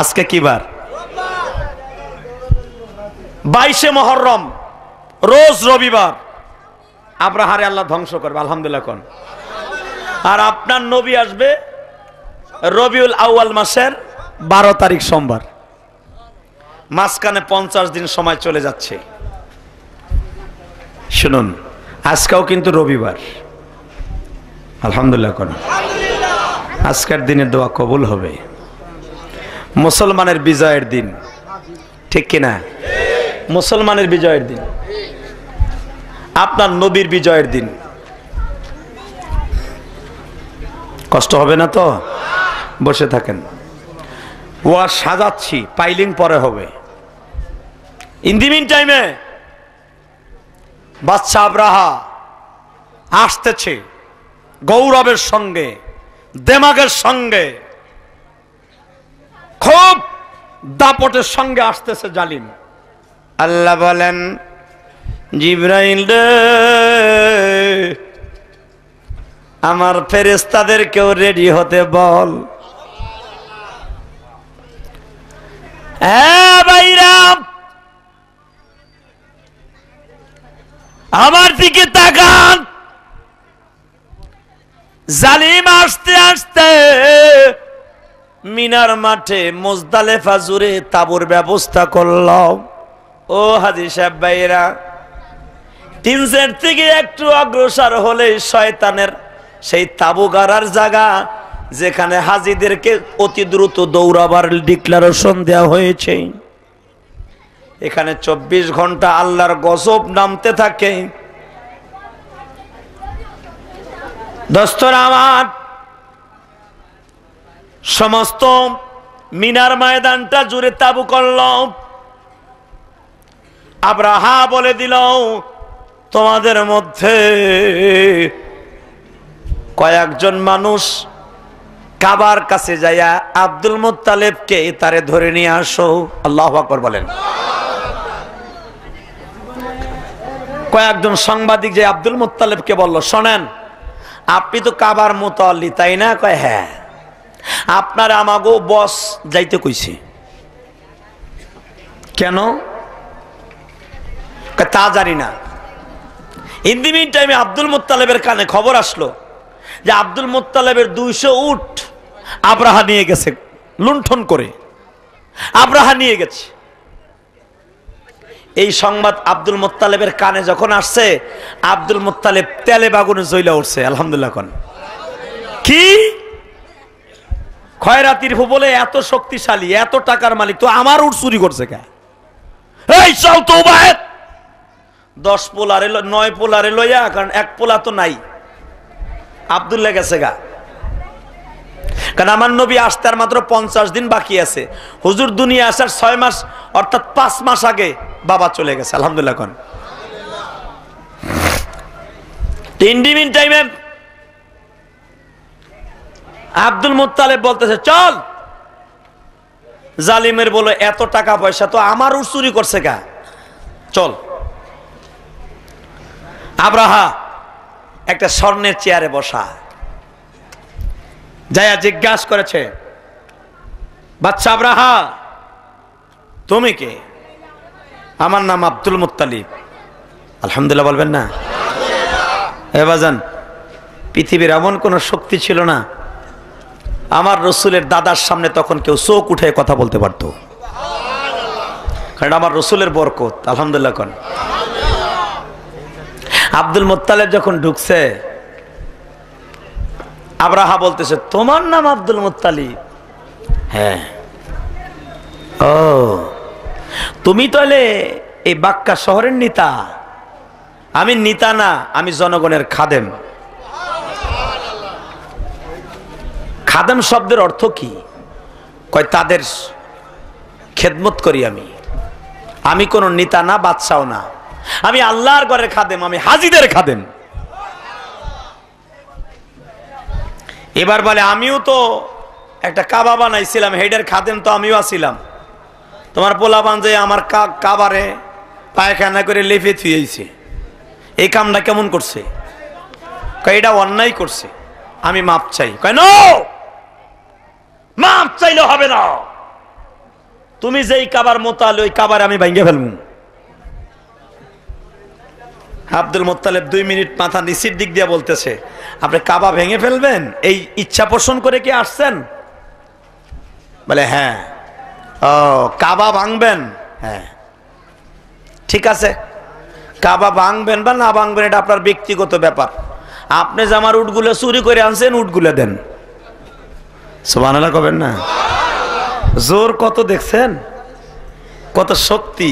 আজকে কি বার বাইশে মহরম রোজ রবিবার হারে আল্লাহ ধ্বংস করবে আলহামদুলিল্লাহ কন আর আপনার নবী আসবে রবিউল আউয়াল মাসের বারো তারিখ সোমবার মাঝখানে পঞ্চাশ দিন সময় চলে যাচ্ছে শুনুন আজকেও কিন্তু রবিবার আলহামদুলিল্লাহ করেন আজকের দিনে দোয়া কবুল হবে মুসলমানের বিজয়ের দিন ঠিক কিনা মুসলমানের বিজয়ের দিন আপনার নবীর বিজয়ের দিন কষ্ট হবে না তো বসে থাকেন আর সাজাচ্ছি পাইলিং পরে হবে ইন দি মিন টাইমে বাচ্চা আব্রাহা আসতেছে গৌরবের সঙ্গে দেমাগের সঙ্গে খুব দাপটের সঙ্গে আসতেছে জালিম আল্লাহ বলেন জিব্রাইল আমার ফেরেস্তাদেরকেও রেডি হতে বল হ্যাঁ আমার দিকে তাকান জালিম আসতে আসতে মিনার মাঠে মোজদালেফা জুড়ে তাবুর ব্যবস্থা করলাম ও হাজি সাহেব তিন টিনসেট থেকে একটু অগ্রসর হলে শয়তানের সেই তাবু গাড়ার জায়গা যেখানে হাজিদেরকে অতি দ্রুত দৌড়াবার ডিক্লারেশন দেওয়া হয়েছে এখানে ২৪ ঘন্টা আল্লাহর গজব নামতে থাকে দস্তর আমার সমস্ত মিনার ময়দানটা জুড়ে তাবু করল হা বলে দিল তোমাদের মধ্যে কয়েকজন মানুষ কাবার কাছে যাইয়া আব্দুল মুতালেবকে তারে ধরে নিয়ে আসো আল্লাহ আকর বলেন কয়েকজন সাংবাদিক যে আব্দুল মুতালেবকে বলল শোনেন আপনি তো কাবার মোতাল্লি তাই না কয় হ্যাঁ আপনার আমাগো বস যাইতে কইছে কেন তা জানি না ইন্দিমিন টাইমে আব্দুল মুতালেবের কানে খবর আসলো যে আব্দুল মোত্তালেবের দুইশো উঠ আব্রাহা নিয়ে গেছে লুণ্ঠন করে আব্রাহা নিয়ে গেছে এই সংবাদ আব্দুল মোত্তালেবের কানে যখন আসছে আব্দুল মোত্তালেব তেলে বাগুনে জইলা উঠছে আলহামদুল্লাহ কন কি খয়রাতির বলে এত শক্তিশালী এত টাকার মালিক তো আমার উঠ চুরি করছে কে এই চল তো দশ পোলারে নয় পোলারে লইয়া কারণ এক পোলা তো নাই আবদুল্লাহ গেছে গা কারণ আমার নবী আসতে আর মাত্র পঞ্চাশ দিন বাকি আছে হুজুর দুনিয়া আসার ছয় মাস অর্থাৎ পাঁচ মাস আগে বাবা চলে গেছে আলহামদুলিল্লাহ কন ইন্ডিমিন টাইমে আব্দুল মুতালেব বলতেছে চল জালিমের বলে এত টাকা পয়সা তো আমার চুরি করছে গা চল আব্রাহা একটা স্বর্ণের চেয়ারে বসা যায়া জিজ্ঞাসা করেছে বাচ্চা আব্রাহা তুমি কে আমার নাম আব্দুল মুতালিব আলহামদুল্লাহ বলবেন না বাজান পৃথিবীর এমন কোনো শক্তি ছিল না আমার রসুলের দাদার সামনে তখন কেউ চোখ উঠে কথা বলতে পারত কারণ আমার রসুলের বরকত আলহামদুলিল্লাহ কন আব্দুল মোত্তালে যখন ঢুকছে আবরাহা বলতেছে তোমার নাম আব্দুল মোত্তালি হ্যাঁ ও তুমি তাহলে এই বাক্কা শহরের নেতা আমি নেতা না আমি জনগণের খাদেম খাদেম শব্দের অর্থ কি কয় তাদের খেদমত করি আমি আমি কোনো নেতা না বাদশাও না আমি আল্লাহর ঘরের খাদেম আমি হাজিদের খাদেম এবার বলে আমিও তো একটা কাবা বানাইছিলাম হেডের খাদেম তো আমিও আসিলাম তোমার পোলাপান যে আমার কাবারে পায়খানা করে লেফে থুয়েছে এই কামটা কেমন করছে এটা অন্যায় করছে আমি মাপ চাই কেন মাপ চাইলে হবে না তুমি যেই কাবার মোতাল ওই কাবার আমি ভেঙে ফেলবো আব্দুল মোত্তালেব দুই মিনিট মাথা নিচির দিক দিয়ে বলতেছে আপনি কাবা ভেঙে ফেলবেন এই ইচ্ছা পোষণ করে কি আসছেন বলে হ্যাঁ ও কাবা ভাঙবেন হ্যাঁ ঠিক আছে কাবা ভাঙবেন বা না ভাঙবেন এটা আপনার ব্যক্তিগত ব্যাপার আপনি যে আমার উটগুলো চুরি করে আনছেন উটগুলো দেন সোমানালা কবেন না জোর কত দেখছেন কত শক্তি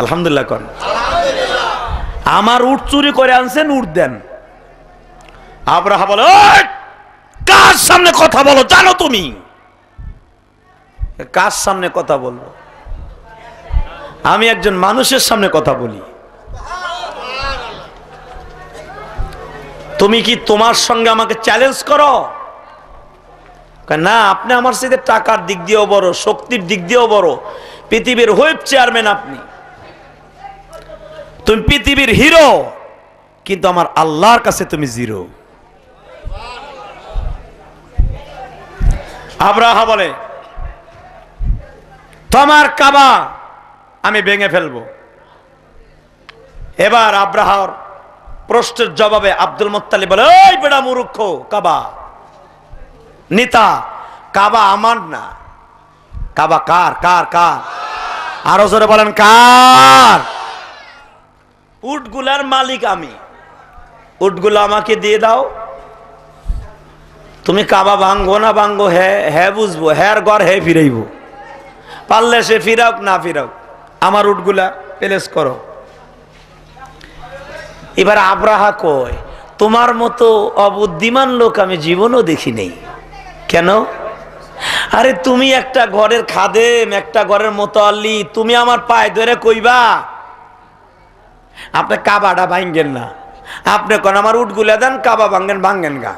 আলহামদুলিল্লাহ কন আমার উট চুরি করে আনছেন উট দেন আবরাহা বলে কার সামনে কথা বলো জানো তুমি কার সামনে কথা বলবো আমি একজন মানুষের সামনে কথা বলি তুমি কি তোমার সঙ্গে আমাকে চ্যালেঞ্জ করো না আপনি আমার সাথে টাকার দিক দিয়েও বড় শক্তির দিক দিয়েও বড় পৃথিবীর হোয়েব চেয়ারম্যান আপনি তুমি পৃথিবীর হিরো কিন্তু আমার আল্লাহর কাছে তুমি জিরো আব্রাহা বলে তোমার কাবা আমি ভেঙে ফেলব এবার আব্রাহর প্রশ্নের জবাবে আব্দুল মোত্তালি বলে ওই বেড়া মুরুক্ষ কাবা নিতা কাবা আমার না কাবা কার কার কার আরো জোরে বলেন কার উটগুলার মালিক আমি উটগুলো আমাকে দিয়ে দাও তুমি কাবা ভাঙ্গো না ভাঙ্গো হ্যাঁ হ্যাঁ বুঝবো হ্যার ঘর হ্যাঁ ফিরাইব পারলে সে ফিরাওক না ফিরাওক আমার উটগুলা প্লেস করো এবার আব্রাহা কয় তোমার মতো অবুদ্ধিমান লোক আমি জীবনও দেখি নেই কেন আরে তুমি একটা ঘরের খাদেম একটা ঘরের মতো আল্লি তুমি আমার পায়ে ধরে কইবা আপনি কাবাটা ভাঙ্গেন না আপনি কোন আমার উঠ গুলে দেন কাবা ভাঙ্গেন ভাঙ্গেন গা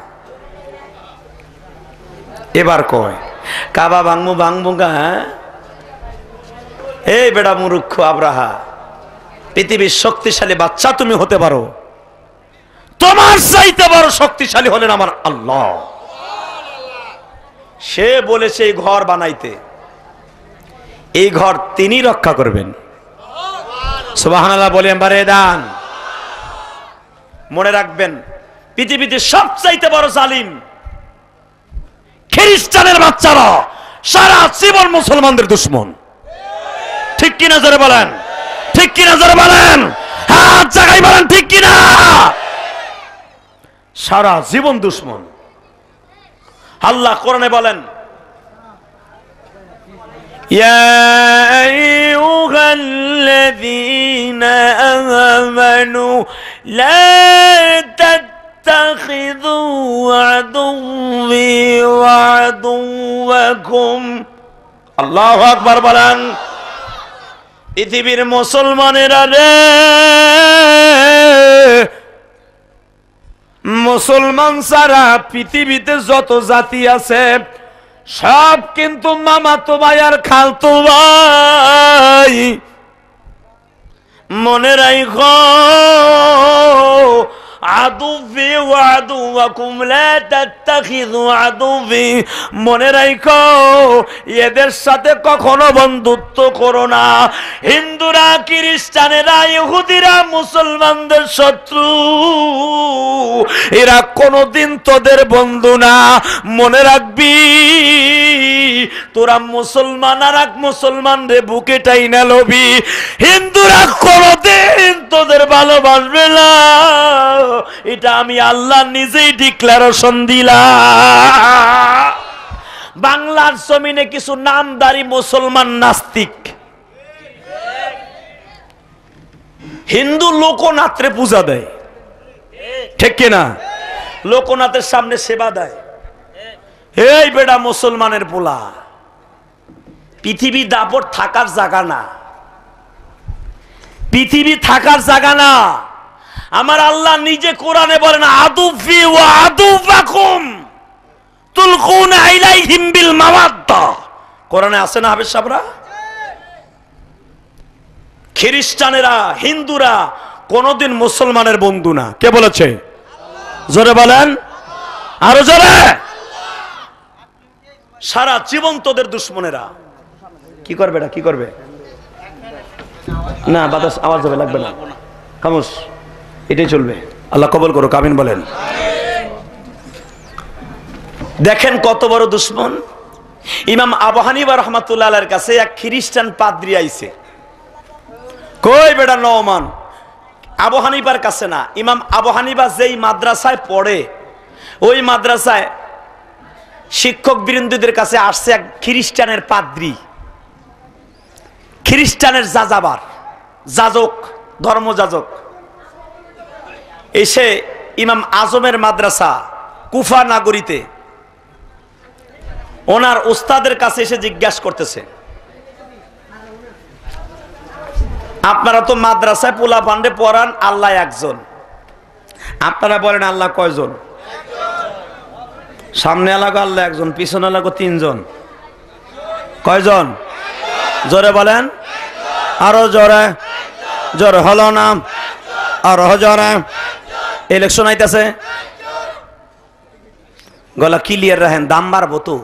এবার কয় কাবা ভাঙবো ভাঙবো গা হ্যাঁ? এই বেড়া মুরুক্ষ আব্রাহা পৃথিবীর শক্তিশালী বাচ্চা তুমি হতে পারো তোমার চাইতে বড় শক্তিশালী হলেন আমার আল্লাহ সে বলেছে এই ঘর বানাইতে এই ঘর তিনি রক্ষা করবেন সুবাহানাল্লাহ বলে বারে দান মনে রাখবেন পৃথিবীতে সবচাইতে বড় জালিম খ্রিস্টানের বাচ্চারা সারা জীবন মুসলমানদের দুশ্মন ঠিক কি নজরে বলেন ঠিক কি নজরে বলেন হাত জায়গায় বলেন ঠিক কি না সারা জীবন দুশ্মন আল্লাহ কোরআনে বলেন يا أيها الذين آمنوا لا تتخذوا عدوي وعدوكم الله أكبر بلان পৃথিবীর মুসলমানেরা রে মুসলমান সারা পৃথিবীতে যত জাতি আছে সব কিন্তু মামা তো ভাই আর খালতো ভাই মনে রাইখ আদুবি ওয়াদুয়াকুম লা তাত্তাখিযু আদুবি মনে রাখো এদের সাথে কখনো বন্ধুত্ব করো না হিন্দুরা খ্রিস্টানেরা ইহুদিরা মুসলমানদের শত্রু এরা কোনোদিন তোদের বন্ধু না মনে রাখবি তোরা মুসলমান আর এক মুসলমান রে বুকে টাইনা লবি হিন্দুরা কোনোদিন তোদের ভালোবাসবে না এটা আমি আল্লাহ নিজেই ডিক্লারেশন দিলা বাংলার জমিনে কিছু নামদারি মুসলমান নাস্তিক হিন্দু লোকনাথরে পূজা দেয় ঠিক কিনা লোকনাথের সামনে সেবা দেয় এই বেড়া মুসলমানের পোলা পৃথিবী দাপট থাকার জায়গা না পৃথিবী থাকার জায়গা না আমার আল্লাহ নিজে কোরআনে বলেন আদুফি ও আদুফাকুম তুলকুন আইলাই হিমবিল মাওয়াদ্দা কোরআনে আছে না হাফেজ সাবরা খ্রিস্টানেরা হিন্দুরা কোনদিন মুসলমানের বন্ধু না কে বলেছে জোরে বলেন আরো জোরে সারা জীবন তোদের দুশ্মনেরা কি করবে না কি করবে না বাতাস আওয়াজ হবে লাগবে না খামোশ এটাই চলবে আল্লাহ কবল করো কামিন বলেন দেখেন কত বড় দুশ্মন ইমাম বা রহমাতুল্লাহর কাছে এক খ্রিস্টান পাদ্রি আইছে কই বেটা নমান আবহানিবার কাছে না ইমাম আবহানিবা যেই মাদ্রাসায় পড়ে ওই মাদ্রাসায় শিক্ষক বৃন্দুদের কাছে আসছে এক খ্রিস্টানের পাদ্রি খ্রিস্টানের যাযাবার যাজক ধর্মযাজক এসে ইমাম আজমের মাদ্রাসা কুফা নাগরীতে ওনার ওস্তাদের কাছে এসে জিজ্ঞাসা করতেছে আপনারা তো মাদ্রাসায় পোলা পান্ডে পড়ান আল্লাহ একজন আপনারা বলেন আল্লাহ কয়জন সামনে এলাকা আল্লাহ একজন পিছনে এলাকা তিনজন কয়জন জোরে বলেন আরো জোরে জোরে হলো নাম আরো জোরে ইলেকশন আইতেছে গলা ক্লিয়ার রাখেন দাম বাড়বো তো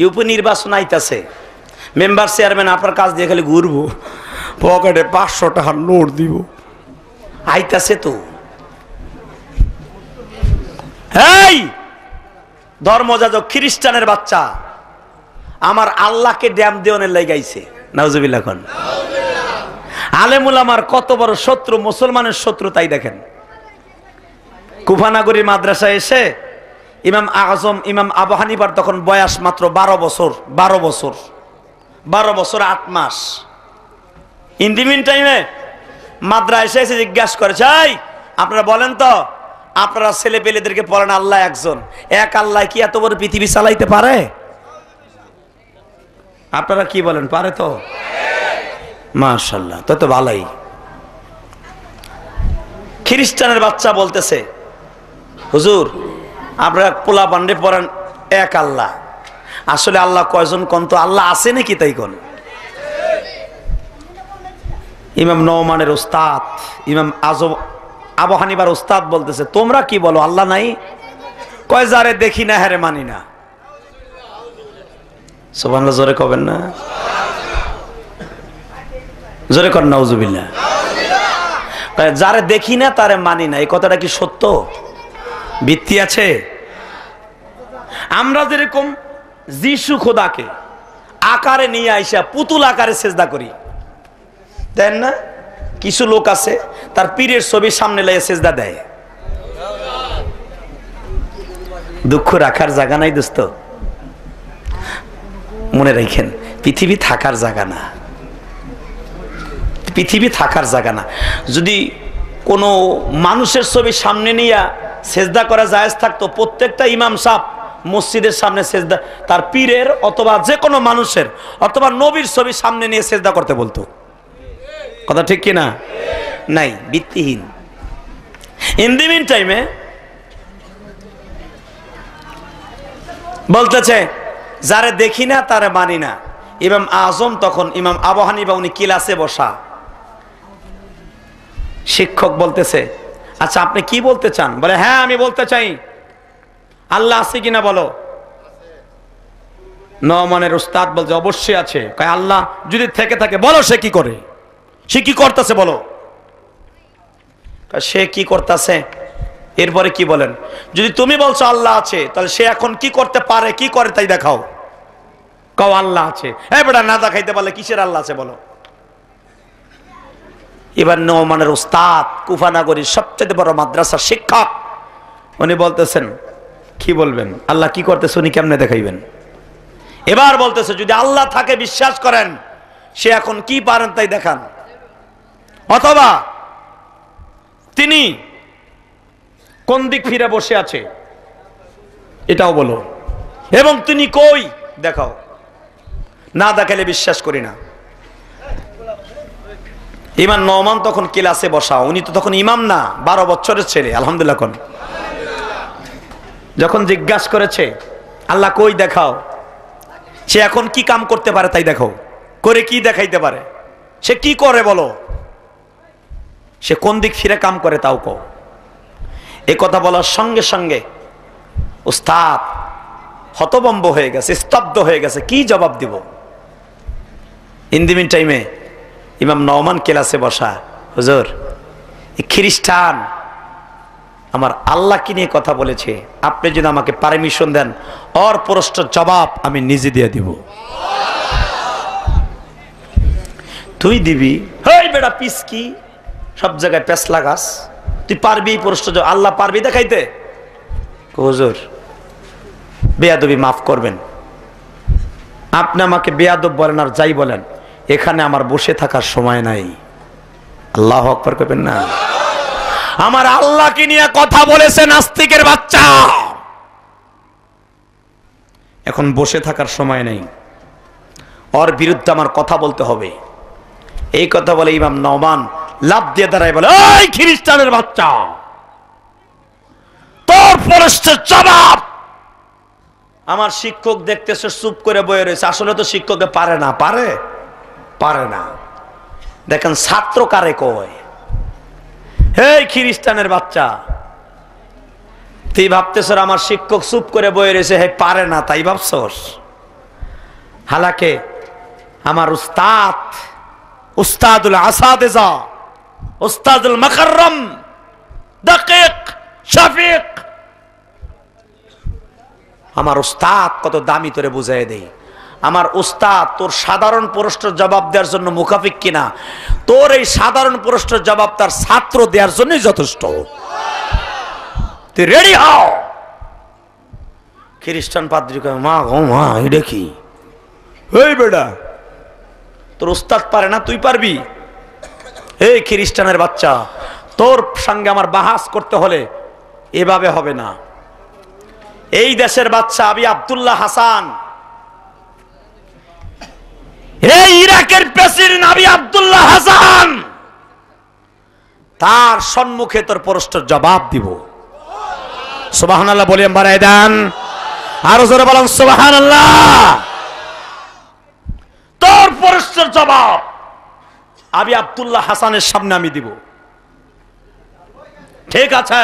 ইউপি নির্বাচন আইতেছে মেম্বার চেয়ারম্যান আপনার কাজ দিয়ে খালি ঘুরবো পকেটে পাঁচশো টাকার নোট দিব আইতাছে তো এই ধর্মযাজক খ্রিস্টানের বাচ্চা আমার আল্লাহকে ড্যাম দেওয়ানের গাইছে নজবিল্লা খান আলেমুল আমার কত বড় শত্রু মুসলমানের শত্রু তাই দেখেন কুফানাগরীর মাদ্রাসায় এসে ইমাম আজম ইমাম আবু হানিবার তখন বয়স মাত্র বারো বছর বারো বছর বারো বছর আট মাস ইন দি মিন টাইমে মাদ্রা এসে এসে জিজ্ঞাসা করে চাই আপনারা বলেন তো আপনারা ছেলে পেলেদেরকে পড়েন আল্লাহ একজন এক আল্লাহ কি এত বড় পৃথিবী চালাইতে পারে আপনারা কি বলেন পারে তো মার্শাল্লাহ তো তো ভালোই খ্রিস্টানের বাচ্চা বলতেছে হুজুর আমরা পোলা পান্ডে পড়েন এক আল্লাহ আসলে আল্লাহ কয়জন কন তো আল্লাহ আছে নাকি তাই কন ইমাম নওমানের ওস্তাদ ইমাম আজব আবহানিবার ওস্তাদ বলতেছে তোমরা কি বলো আল্লাহ নাই কয় যারে দেখি না হ্যারে মানি না সোবাংলা জোরে কবেন না জোরে কর উজুবিল্লা যারে দেখি না তারে মানি না এই কথাটা কি সত্য ভিত্তি আছে আমরা যেরকম যিশু খোদাকে আকারে নিয়ে আইসা পুতুল আকারে সেজদা করি তাই না কিছু লোক আছে তার পীরের ছবির সামনে লাগে সেজদা দেয় দুঃখ রাখার জায়গা নাই দোস্ত মনে রাখেন পৃথিবী থাকার জায়গা না পৃথিবী থাকার জায়গা না যদি কোনো মানুষের ছবি সামনে নিয়ে সেজদা করা জায়েজ থাকতো প্রত্যেকটা ইমাম সাপ মসজিদের সামনে সেজদা তার পীরের অথবা যে কোনো মানুষের অথবা নবীর ছবি সামনে নিয়ে সেজদা করতে বলতো কথা ঠিক কি না নাই ভিত্তিহীন ইন দি মিন টাইমে বলতেছে যারে দেখি না তারে মানি না ইমাম আজম তখন ইমাম বা উনি কিলাসে বসা শিক্ষক বলতেছে আচ্ছা আপনি কি বলতে চান বলে হ্যাঁ আমি বলতে চাই আল্লাহ আছে কিনা বলো নমানের উস্তাদ বলছে অবশ্যই আছে আল্লাহ যদি থেকে থাকে বলো সে কি করে সে কি করতেছে বলো সে কি করতেছে এরপরে কি বলেন যদি তুমি বলছো আল্লাহ আছে তাহলে সে এখন কি করতে পারে কি করে তাই দেখাও কও আল্লাহ আছে হ্যাঁ বেটা না দেখাইতে পারলে কিসের আল্লাহ আছে বলো এবার নোমানের উস্তাদ কুফানাগরীর সবচেয়ে বড় মাদ্রাসা শিক্ষক উনি বলতেছেন কি বলবেন আল্লাহ কি করতে উনি কেমনে দেখাইবেন এবার বলতেছে যদি আল্লাহ থাকে বিশ্বাস করেন সে এখন কি পারেন তাই দেখান অথবা তিনি কোন দিক ফিরে বসে আছে এটাও বলো এবং তিনি কই দেখাও না দেখালে বিশ্বাস করি না ইমান নমান তখন ক্লাসে বসা উনি তো তখন ইমাম না বারো বছরের ছেলে আলহামদুলিল্লাহ কোন যখন জিজ্ঞাসা করেছে আল্লাহ কই দেখাও সে এখন কি কাম করতে পারে তাই দেখো করে কি দেখাইতে পারে সে কি করে বলো সে কোন দিক ফিরে কাম করে তাও কো এ কথা বলার সঙ্গে সঙ্গে উস্তাদ হতবম্ব হয়ে গেছে স্তব্ধ হয়ে গেছে কি জবাব দিব ইন দি টাইমে ইমাম নওমান কেলাসে বসা হুজুর খ্রিস্টান আমার আল্লাহকে নিয়ে কথা বলেছে আপনি যদি আমাকে পারমিশন দেন অর প্রশ্ন জবাব আমি নিজে দিয়ে দিব তুই দিবি বেড়া পিস পিসকি সব জায়গায় পেঁচ লাগাস তুই পারবি প্রশ্ন আল্লাহ পারবি দেখাইতে হুজুর বেয়াদবি মাফ করবেন আপনি আমাকে বেয়াদব বলেন আর যাই বলেন এখানে আমার বসে থাকার সময় নাই আল্লাহ আকবর করবেন না আমার আল্লাহকে নিয়ে কথা বলেছে নাস্তিকের বাচ্চা এখন বসে থাকার সময় নেই ওর বিরুদ্ধে আমার কথা বলতে হবে এই কথা বলে ইমাম নমান লাভ দিয়ে দাঁড়ায় বলে ওই খ্রিস্টানের বাচ্চা তোর পরশ্চের জবাব আমার শিক্ষক দেখতেছে চুপ করে বয়ে রয়েছে আসলে তো শিক্ষকে পারে না পারে পারে না দেখেন ছাত্র কারে কয় এই খ্রিস্টানের বাচ্চা তুই ভাবতেছ আমার শিক্ষক চুপ করে বয়ে রয়েছে হে পারে না তাই ভাবছস হালাকে আমার উস্তাদ উস্তাদুল আসাদেজা উস্তাদুল মকরম দাকিক শাফিক আমার উস্তাদ কত দামি তোরে বুঝাই দেয় আমার উস্তাদ তোর সাধারণ পুরস্কার জবাব দেওয়ার জন্য মুখাফিক কিনা তোর এই সাধারণ পুরস্কার জবাব তার ছাত্র দেওয়ার জন্যই যথেষ্ট তুই রেডি হও খ্রিস্টান পাদ্রী কয় মা গো মা এটা কি এই তোর উস্তাদ পারে না তুই পারবি এই খ্রিস্টানের বাচ্চা তোর সঙ্গে আমার বাহাস করতে হলে এভাবে হবে না এই দেশের বাচ্চা আমি আবদুল্লাহ হাসান হে ইরাকের প্রেসিডেন্ট আবি আবদুল্লাহ হাসান তার সম্মুখে তোর প্রশ্নের জবাব দিব সুবাহান আল্লাহ বলিয়াম বাড়াই দেন আরো জোরে বলেন সুবাহান তোর প্রশ্নের জবাব আবি আবদুল্লাহ হাসানের সামনে আমি দিব ঠিক আছে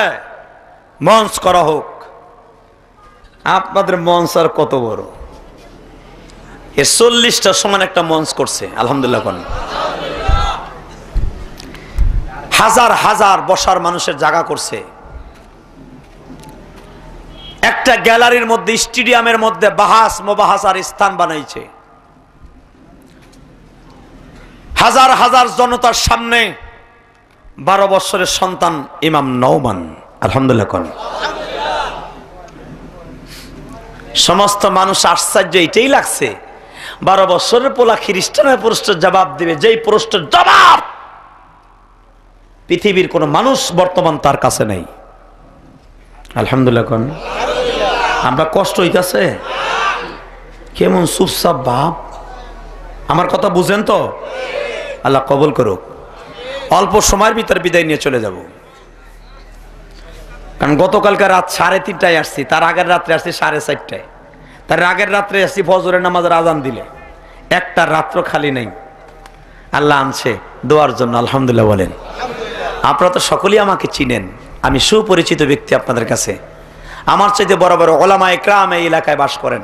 মঞ্চ করা হোক আপনাদের মঞ্চ আর কত বড় এর চল্লিশটা সমান একটা মঞ্চ করছে আলহামদুল্লাহ হাজার হাজার বসার মানুষের জায়গা করছে একটা গ্যালারির মধ্যে স্টেডিয়ামের মধ্যে বাহাস মোবাহাস আর স্থান বানাইছে হাজার হাজার জনতার সামনে বারো বছরের সন্তান ইমাম নওমান আলহামদুলিল্লাহ কোন সমস্ত মানুষ আশ্চর্য এটাই লাগছে বারো বছরের পোলা খ্রিস্টানের প্রশ্নের জবাব দিবে যেই প্রশ্নের জবাব পৃথিবীর কোনো মানুষ বর্তমান তার কাছে নেই আলহামদুলিল্লাহ আমরা কষ্ট হইতেছে কেমন সুপসাপ ভাব আমার কথা বুঝেন তো আল্লাহ কবল করুক অল্প সময়ের ভিতরে বিদায় নিয়ে চলে যাব কারণ গতকালকার রাত সাড়ে তিনটায় আসছি তার আগের রাত্রে আসছি সাড়ে চারটায় তার আগের রাত্রে এসি ফজরের নামাজের আজান দিলে একটা রাত্র খালি নেই আল্লাহ আনছে দোয়ার জন্য আলহামদুলিল্লাহ বলেন আপনারা তো সকলেই আমাকে চিনেন আমি সুপরিচিত ব্যক্তি আপনাদের কাছে আমার চাইতে বড় বড় ওলামা একরাম এই এলাকায় বাস করেন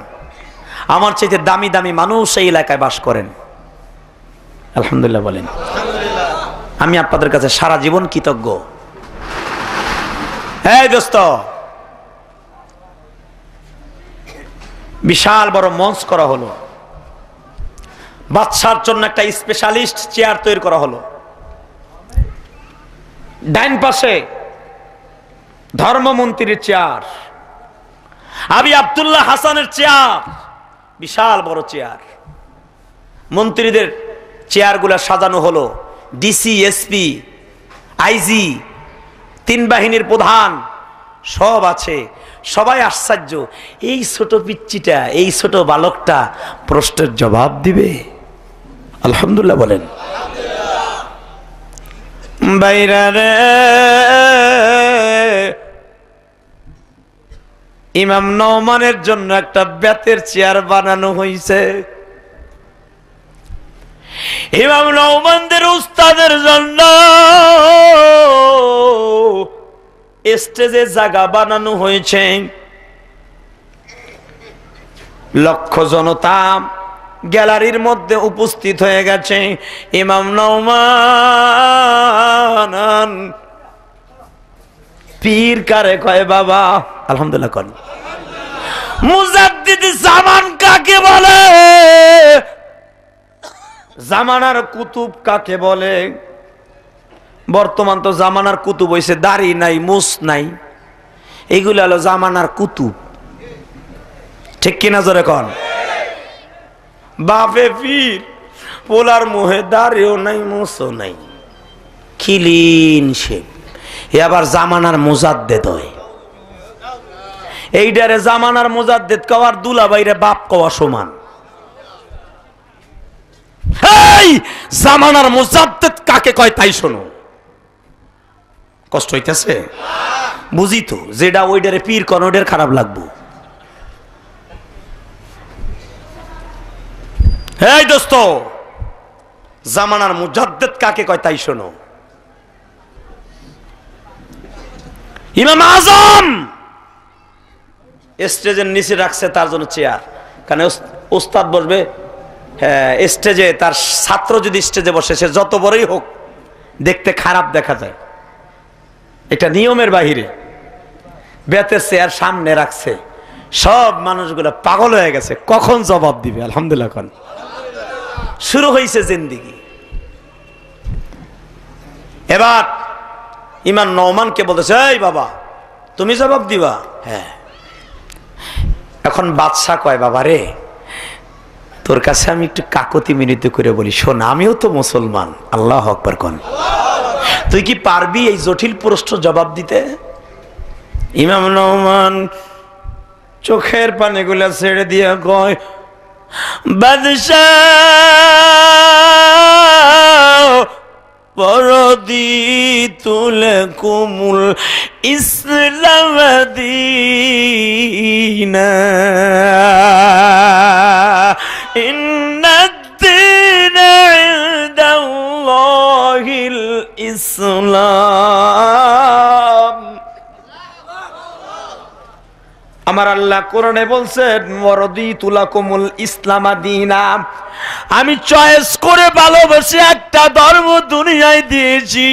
আমার চাইতে দামি দামি মানুষ এই এলাকায় বাস করেন আলহামদুলিল্লাহ বলেন আমি আপনাদের কাছে সারা জীবন কৃতজ্ঞ হ্যাঁ দোস্ত বিশাল বড় মঞ্চ করা হলো বাচ্চার জন্য একটা স্পেশালিস্ট চেয়ার তৈরি করা হলো ডাইন পাশে ধর্মমন্ত্রীর চেয়ার আবি আবদুল্লাহ হাসানের চেয়ার বিশাল বড় চেয়ার মন্ত্রীদের চেয়ারগুলা সাজানো হলো ডিসি এসপি আইজি তিন বাহিনীর প্রধান সব আছে সবাই আশ্চর্য এই ছোট পিচ্চিটা এই ছোট বালকটা প্রশ্নের জবাব দিবে আলহামদুল্লাহ বলেন বাইরারে ইমাম নওমানের জন্য একটা ব্যাতের চেয়ার বানানো হয়েছে ইমাম নওমানদের উস্তাদের জন্য স্টেজে জায়গা বানানো হয়েছে লক্ষ জনতা গ্যালারির মধ্যে উপস্থিত হয়ে গেছে ইমাম নৌমান পীর কারে কয় বাবা আলহামদুলিল্লাহ কর মুজাদ্দিদ জামান কাকে বলে জামানার কুতুব কাকে বলে বর্তমান তো জামানার কুতুব হয়েছে দাড়ি নাই মুস নাই এইগুলো হলো জামানার কুতুব ঠিক কিনা জোরে কন বাপে পীর পোলার মুহে দাড়িও নাই মুসও নাই খিলিন সে আবার জামানার মোজাদ্দেদ হয় এইটারে জামানার মোজাদ্দেদ কওয়ার দুলা বাইরে বাপ কওয়া সমান জামানার মোজাদ্দেদ কাকে কয় তাই শোনো কষ্ট হইতেছে বুঝি তো যেটা ওইডারে পীর কন ওইডার খারাপ লাগবো এই দোস্ত জামানার মুজাদ্দেদ কাকে কয় তাই শোনো ইমাম আজম স্টেজের নিচে রাখছে তার জন্য চেয়ার কারণ ওস্তাদ বসবে হ্যাঁ স্টেজে তার ছাত্র যদি স্টেজে বসে সে যত বড়ই হোক দেখতে খারাপ দেখা যায় এটা নিয়মের বাহিরে বেতের চেয়ার সামনে রাখছে সব মানুষগুলো পাগল হয়ে গেছে কখন জবাব দিবে আলহামদুলিল্লাহ কন শুরু হয়েছে জিন্দিগি এবার ইমান নওমানকে বলতেছে এই বাবা তুমি জবাব দিবা হ্যাঁ এখন বাদশাহ কয় বাবা রে তোর কাছে আমি একটু কাকতি মিনিত করে বলি শোনা আমিও তো মুসলমান আল্লাহ হকবার কন তুই কি পারবি এই জটিল প্রশ্ন জবাব দিতে ইমাম রহমান চোখের পানিগুলা ছেড়ে দিয়ে কয় বাদশাহ তুলে কুমুল ইসলামদিনা ইসলাম আমার আল্লাহ কোরআনে বলছেন মরদি তুলা কোমল ইসলামাদিনা আমি চয়েস করে ভালোবেসে একটা ধর্ম দুনিয়ায় দিয়েছি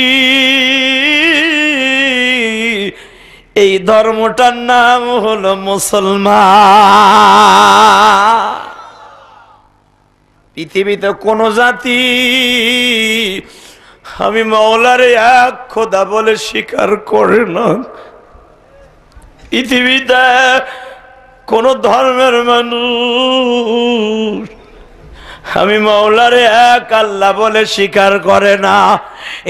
এই ধর্মটার নাম হলো মুসলমান পৃথিবীতে কোন জাতি আমি মাওলারে এক খোদা বলে স্বীকার করে না পৃথিবীতে কোন ধর্মের মানুষ আমি মাওলারে এক আল্লাহ বলে স্বীকার করে না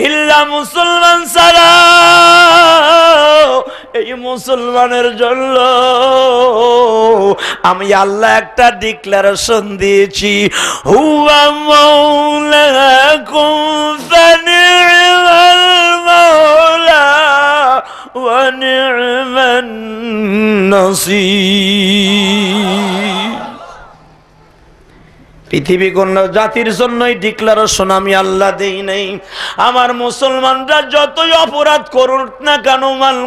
ইল্লা মুসলমান সারা এই মুসলমানের জন্য আমি আল্লাহ একটা ডিক্লারেশন দিয়েছি হুয়া মৌলাকুম পৃথিবী কোন জাতির জন্যই ডিক্লারেশন আমি আল্লাহ দেই নাই আমার মুসলমানরা যতই অপরাধ করুক না কেন মান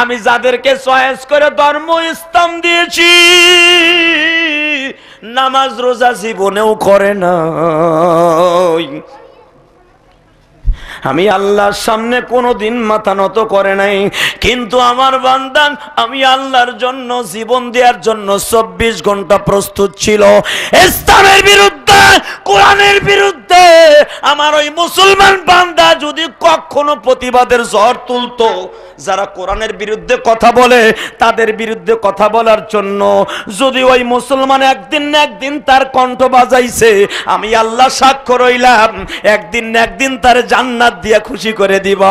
আমি যাদেরকে চয়েস করে ধর্ম ইসলাম দিয়েছি নামাজ রোজা জীবনেও করে না আমি আল্লাহর সামনে কোনো দিন মাথা নত করে নাই কিন্তু আমার বান্দান আমি আল্লাহর জন্য জীবন দেওয়ার জন্য চব্বিশ ঘন্টা প্রস্তুত ছিল ইসলামের বিরুদ্ধে কোরআনের বিরুদ্ধে আমার ওই মুসলমান বান্দা যদি কখনো প্রতিবাদের ঝড় তুলতো যারা কোরআনের বিরুদ্ধে কথা বলে তাদের বিরুদ্ধে কথা বলার জন্য যদি ওই মুসলমান একদিন একদিন তার কণ্ঠ বাজাইছে আমি আল্লাহ সাক্ষ্য রইলাম একদিন না একদিন তার জান্নাত দিয়ে খুশি করে দিব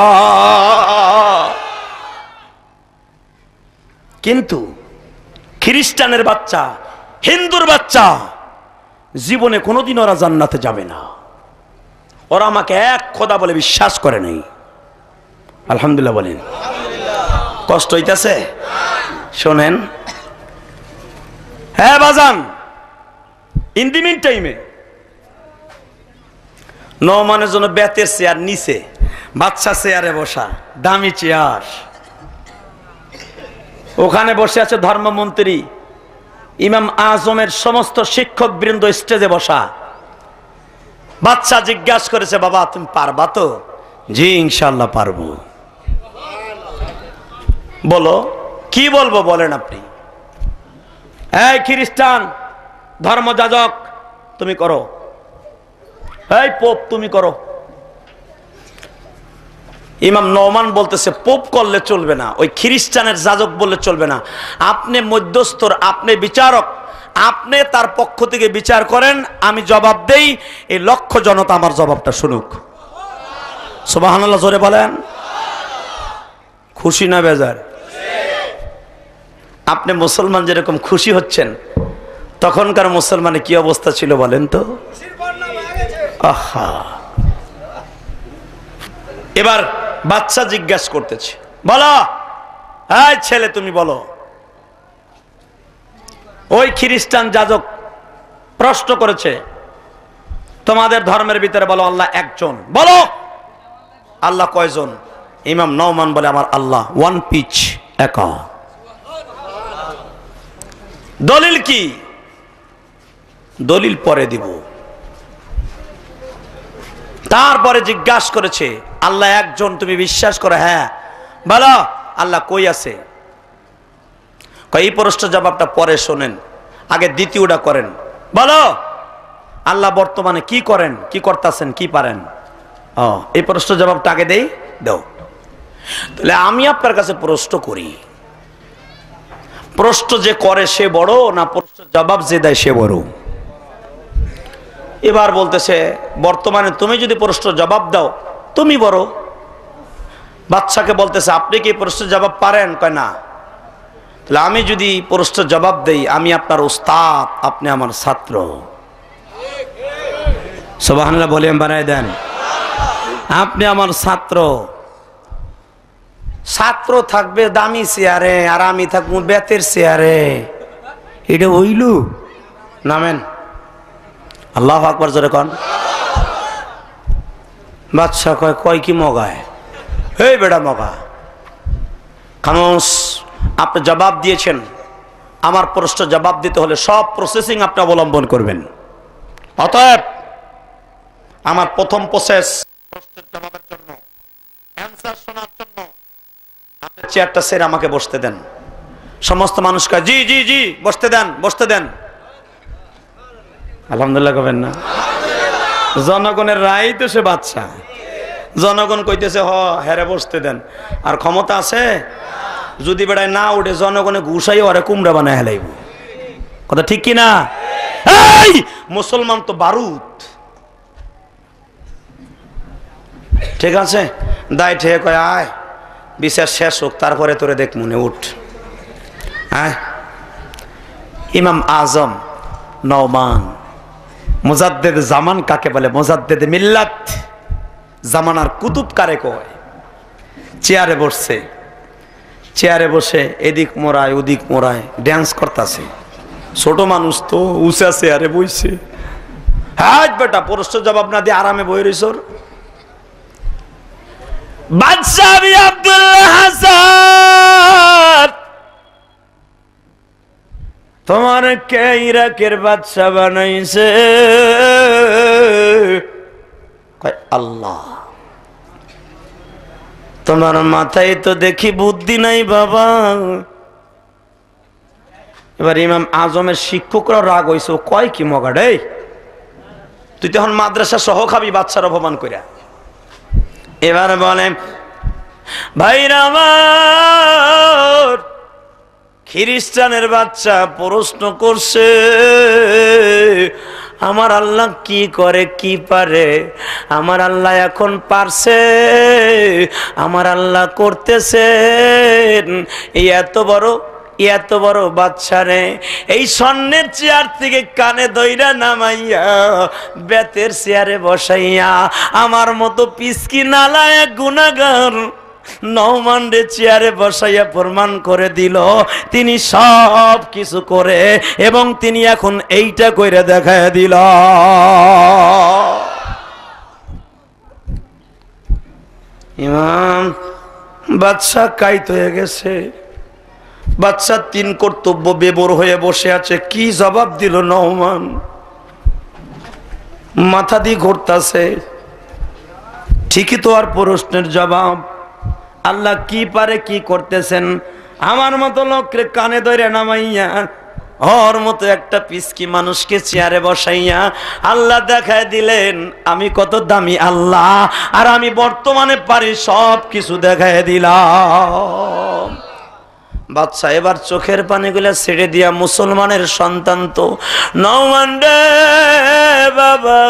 কিন্তু খ্রিস্টানের বাচ্চা হিন্দুর বাচ্চা জীবনে কোনোদিন ওরা জান্নাতে যাবে না ওরা আমাকে এক খোদা বলে বিশ্বাস করে নেই আলহামদুলিল্লাহ বলেন কষ্ট হইতেছে শোনেন হ্যাঁ বাজান ইন দি মিন টাইমে নমানের জন্য বেতের চেয়ার নিচে বাচ্চা চেয়ারে বসা দামি চেয়ার ওখানে বসে আছে ধর্মমন্ত্রী ইমাম আজমের সমস্ত শিক্ষক বৃন্দ স্টেজে বসা বাচ্চা জিজ্ঞাসা করেছে বাবা তুমি পারবা তো জি ইনশাল্লাহ পারব বলো কি বলবো বলেন আপনি এই খ্রিস্টান ধর্মযাজক তুমি করো এই পোপ তুমি করো ইমাম নমান বলতেছে পোপ করলে চলবে না ওই খ্রিস্টানের যাজক বললে চলবে না আপনি মধ্যস্থর আপনি বিচারক আপনি তার পক্ষ থেকে বিচার করেন আমি জবাব দেই এই লক্ষ জনতা আমার জবাবটা শুনুক সোবাহানাল্লাহ জোরে বলেন খুশি না বেজার আপনি মুসলমান যেরকম খুশি হচ্ছেন তখনকার মুসলমানে কি অবস্থা ছিল বলেন তো আহা এবার বাচ্চা জিজ্ঞাসা করতেছে বলো হ্যাঁ ছেলে তুমি বলো ওই খ্রিস্টান যাজক প্রশ্ন করেছে তোমাদের ধর্মের ভিতরে বলো আল্লাহ একজন বলো আল্লাহ কয়জন ইমাম নওমান বলে আমার আল্লাহ ওয়ান পিচ এক দলিল কি দলিল পরে দিব তারপরে জিজ্ঞাসা করেছে আল্লাহ একজন তুমি বিশ্বাস করো হ্যাঁ বলো আল্লাহ কই আছে এই প্রশ্ন জবাবটা পরে শোনেন আগে দ্বিতীয়টা করেন বলো আল্লাহ বর্তমানে কি করেন কি করতেছেন কি পারেন ও এই প্রশ্ন জবাবটা আগে দেই দাও তাহলে আমি আপনার কাছে প্রশ্ন করি প্রশ্ন যে করে সে বড় না প্রশ্ন জবাব যে দেয় সে বড় এবার বলতেছে বর্তমানে তুমি যদি প্রশ্ন জবাব দাও তুমি বড় বাচ্চাকে বলতেছে আপনি কি প্রশ্নের জবাব পারেন কয় না তাহলে আমি যদি প্রশ্নের জবাব দেই আমি আপনার উস্তাদ আপনি আমার ছাত্র সোবাহান্লা ভলিউম বানাই দেন আপনি আমার ছাত্র ছাত্র থাকবে দামি চেয়ারে আর আমি থাকবো বেতের চেয়ারে এটা হইলু নামেন আল্লাহ আকবর জোরে কন বাচ্চা কয় কয় কি মগায় এই বেড়া মগা কামস আপনি জবাব দিয়েছেন আমার প্রশ্ন জবাব দিতে হলে সব প্রসেসিং আপনি অবলম্বন করবেন অতএব আমার প্রথম প্রসেস প্রশ্নের জবাবের জন্য অ্যান্সার শোনার জন্য আপনি চেয়ারটা সেরে আমাকে বসতে দেন সমস্ত মানুষকে জি জি জি বসতে দেন বসতে দেন আলহামদুলিল্লাহ করবেন না জনগণের রায় তো সে বাচ্চা জনগণ কইতেছে হ হেরে বসতে দেন আর ক্ষমতা আছে যদি বেড়ায় না উঠে জনগণে ঘুষাই ওরে কুমড়া বানায় হেলাইব কথা ঠিক কিনা না মুসলমান তো বারুদ ঠিক আছে দায় ঠেয়ে কয় আয় বিচার শেষ হোক তারপরে তোরে দেখ মনে উঠ হ্যাঁ ইমাম আজম নওমান মোজাদ্দেদ জামান কাকে বলে মোজাদ্দেদ মিল্লাত জামানার কুতুব কারে কয় চেয়ারে বসছে চেয়ারে বসে এদিক মোড়ায় ওদিক মোড়ায় ড্যান্স করতেছে ছোট মানুষ তো উঁচা চেয়ারে বইছে হ্যাঁ বেটা পরশ জবাব না দিয়ে আরামে বই রইছর বাদশাহ আব্দুল্লাহ হাসান তোমার কে ইরাকের বাদশা বানাইছে আল্লাহ তোমার মাথায় তো দেখি বুদ্ধি নাই বাবা এবার ইমাম আজমের শিক্ষকরা রাগ হয়েছে ও কয় কি মগাডে তুই তখন মাদ্রাসা সহ খাবি বাচ্চার অপমান করে এবার বলে ভাইরা খ্রিস্টানের বাচ্চা প্রশ্ন করছে আমার আল্লাহ কি করে কি পারে আমার আল্লাহ এখন পারছে আমার আল্লাহ করতেছে এই এত বড় এত বড় বাচ্চা রে এই স্বর্ণের চেয়ার থেকে কানে দইরা নামাইয়া বেতের চেয়ারে বসাইয়া আমার মতো পিসকি নালায় গুণাগার নৌমান চেয়ারে বসাইয়া প্রমাণ করে দিল তিনি সব কিছু করে এবং তিনি এখন এইটা করে দেখায় দিল ইমাম বাদশাহ কাইত হয়ে গেছে বাচ্চা তিন কর্তব্য বেবর হয়ে বসে আছে কি জবাব দিল নহমান মাথা দিয়ে ঘুরতাছে ঠিকই তো আর প্রশ্নের জবাব আল্লাহ কি পারে কি করতেছেন আমার মতো লোকরে কানে ধরে নামাইয়া ওর মতো একটা পিসকি মানুষকে চেয়ারে বসাইয়া আল্লাহ দেখায় দিলেন আমি কত দামি আল্লাহ আর আমি বর্তমানে পারি সব কিছু দেখায় দিলাম বাচ্চা এবার চোখের পানিগুলো ছেড়ে দিয়া মুসলমানের সন্তান তো নৌমান্ডে বাবা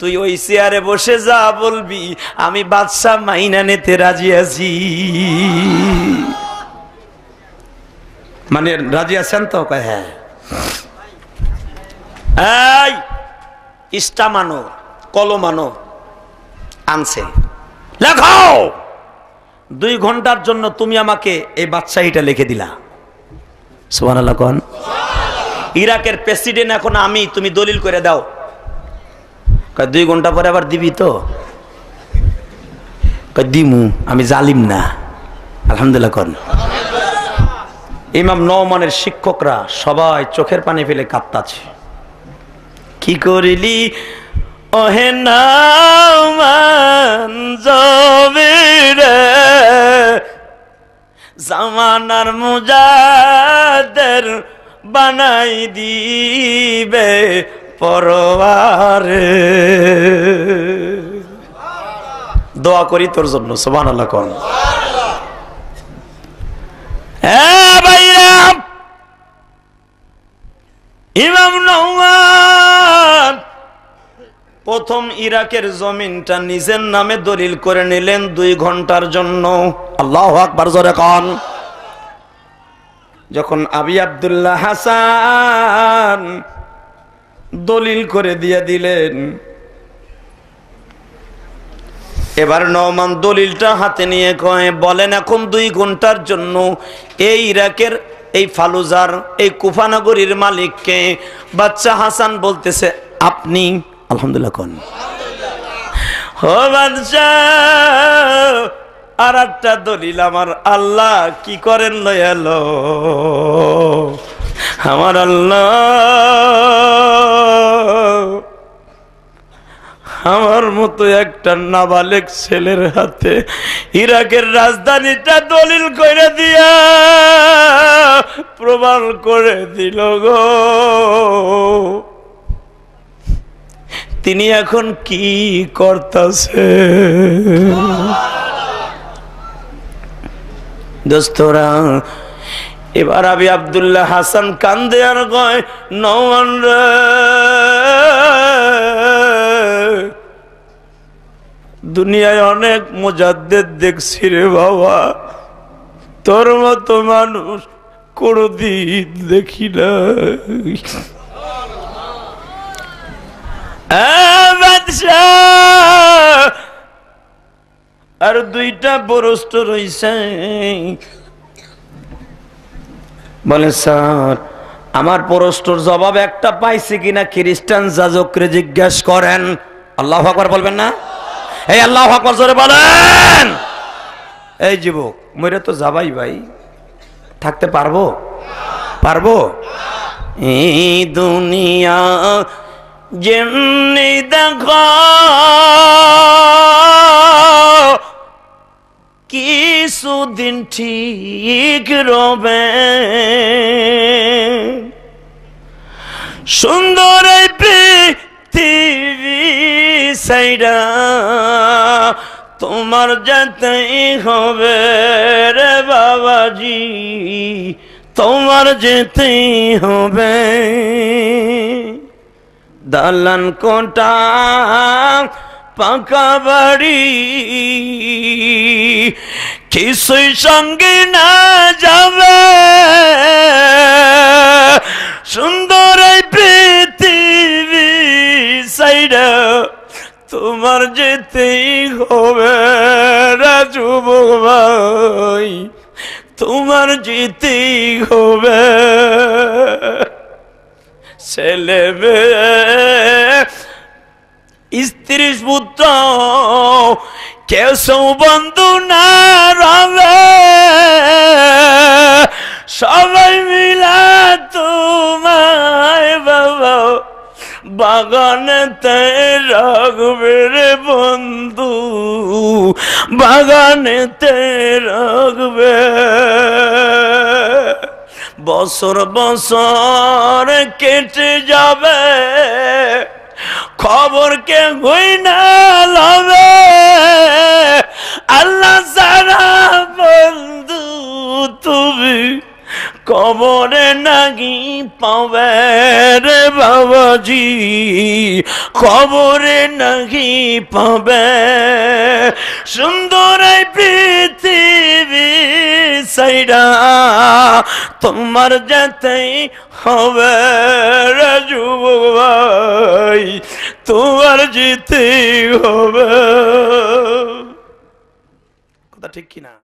তুই ওই চেয়ারে বসে যা বলবি আমি বাদশাহ মাইনা নিতে রাজি আছি মানে রাজি আছেন তো হ্যাঁ এই ইস্টা মানো কলমানো আনছে লেখো দুই ঘন্টার জন্য তুমি আমাকে এই বাদশাহীটা লিখে দিলা সোহান ইরাকের প্রেসিডেন্ট এখন আমি তুমি দলিল করে দাও দুই ঘন্টা পরে আবার দিবি তো দিমু আমি জালিম না আলহামদুলিল্লাহ কর ইমাম নমানের শিক্ষকরা সবাই চোখের পানি ফেলে কাঁপতাছে কি করিলি ওহে জামানার মুজাদের বানাই দিবে পরে দোয়া করি তোর জন্য সোভান আল্লাহ কন ইমাম প্রথম ইরাকের জমিনটা নিজের নামে দলিল করে নিলেন দুই ঘন্টার জন্য আল্লাহ আকবার কন যখন আবি আবদুল্লাহ হাসান দলিল করে দিয়ে দিলেন এবার নওমান দলিলটা হাতে নিয়ে কয়ে বলেন এখন দুই ঘন্টার জন্য এই ইরাকের এই ফালুজার এই কুফানগরীর মালিককে বাচ্চা হাসান বলতেছে আপনি আলহামদুলিল্লাহ কন হো বাদশাহ আর একটা দলিল আমার আল্লাহ কি করেন লয়ালো আমার আল্লাহ আমার মতো একটা নাবালেক ছেলের হাতে ইরাকের রাজধানীটা দলিল করে দিয়া প্রমাণ করে দিল গো তিনি এখন কি করতেছে দোস্তরা এবার আবি আবদুল্লাহ হাসান কান্দে আর কয় নওয়ান দুনিয়ায় অনেক মোজাদ্দের দেখছি রে বাবা তোর মতো মানুষ কোনদিন দেখি না আর দুইটা বরস্ত রয়েছে বলে স্যার আমার পরস্টর জবাব একটা পাইছি কিনা খ্রিস্টান যাজকরে জিজ্ঞাসা করেন আল্লাহ আকবর বলবেন না এই আল্লাহ আকবর জোরে বলেন এই যুবক মরে তো যাবাই ভাই থাকতে পারবো পারবো এই দুনিয়া যেমনি দেখ কি দিন ঠিক রবে সুন্দর এই পৃথিবী সাইডা তোমার যেতেই হবে রে বাবাজি তোমার যেতেই হবে দালান কোটা পাকা বাড়ি কিছুই সঙ্গে না যাবে সুন্দর পৃথিবী সাইড তোমার যেতেই হবে রাজু ভাই তোমার জিতি হবে ছেলে স্ত্রী পুত্র কেউ বন্ধু না রবে সবাই মিলা তোমায় বাবা বাগানেতে রঘবের বন্ধু বাগানেতে রঘবে বছর বছর কেটে যাবে খবরকে না লবে আল্লাহ সারা বন্ধ কবরে নাগি পাবে রে বাবাজি কবরে নাগি পাবে সুন্দর পৃথিবী সাইডা তোমার যেতেই হবে রে যুবাই তোমার জিতে হবে কথা ঠিক কিনা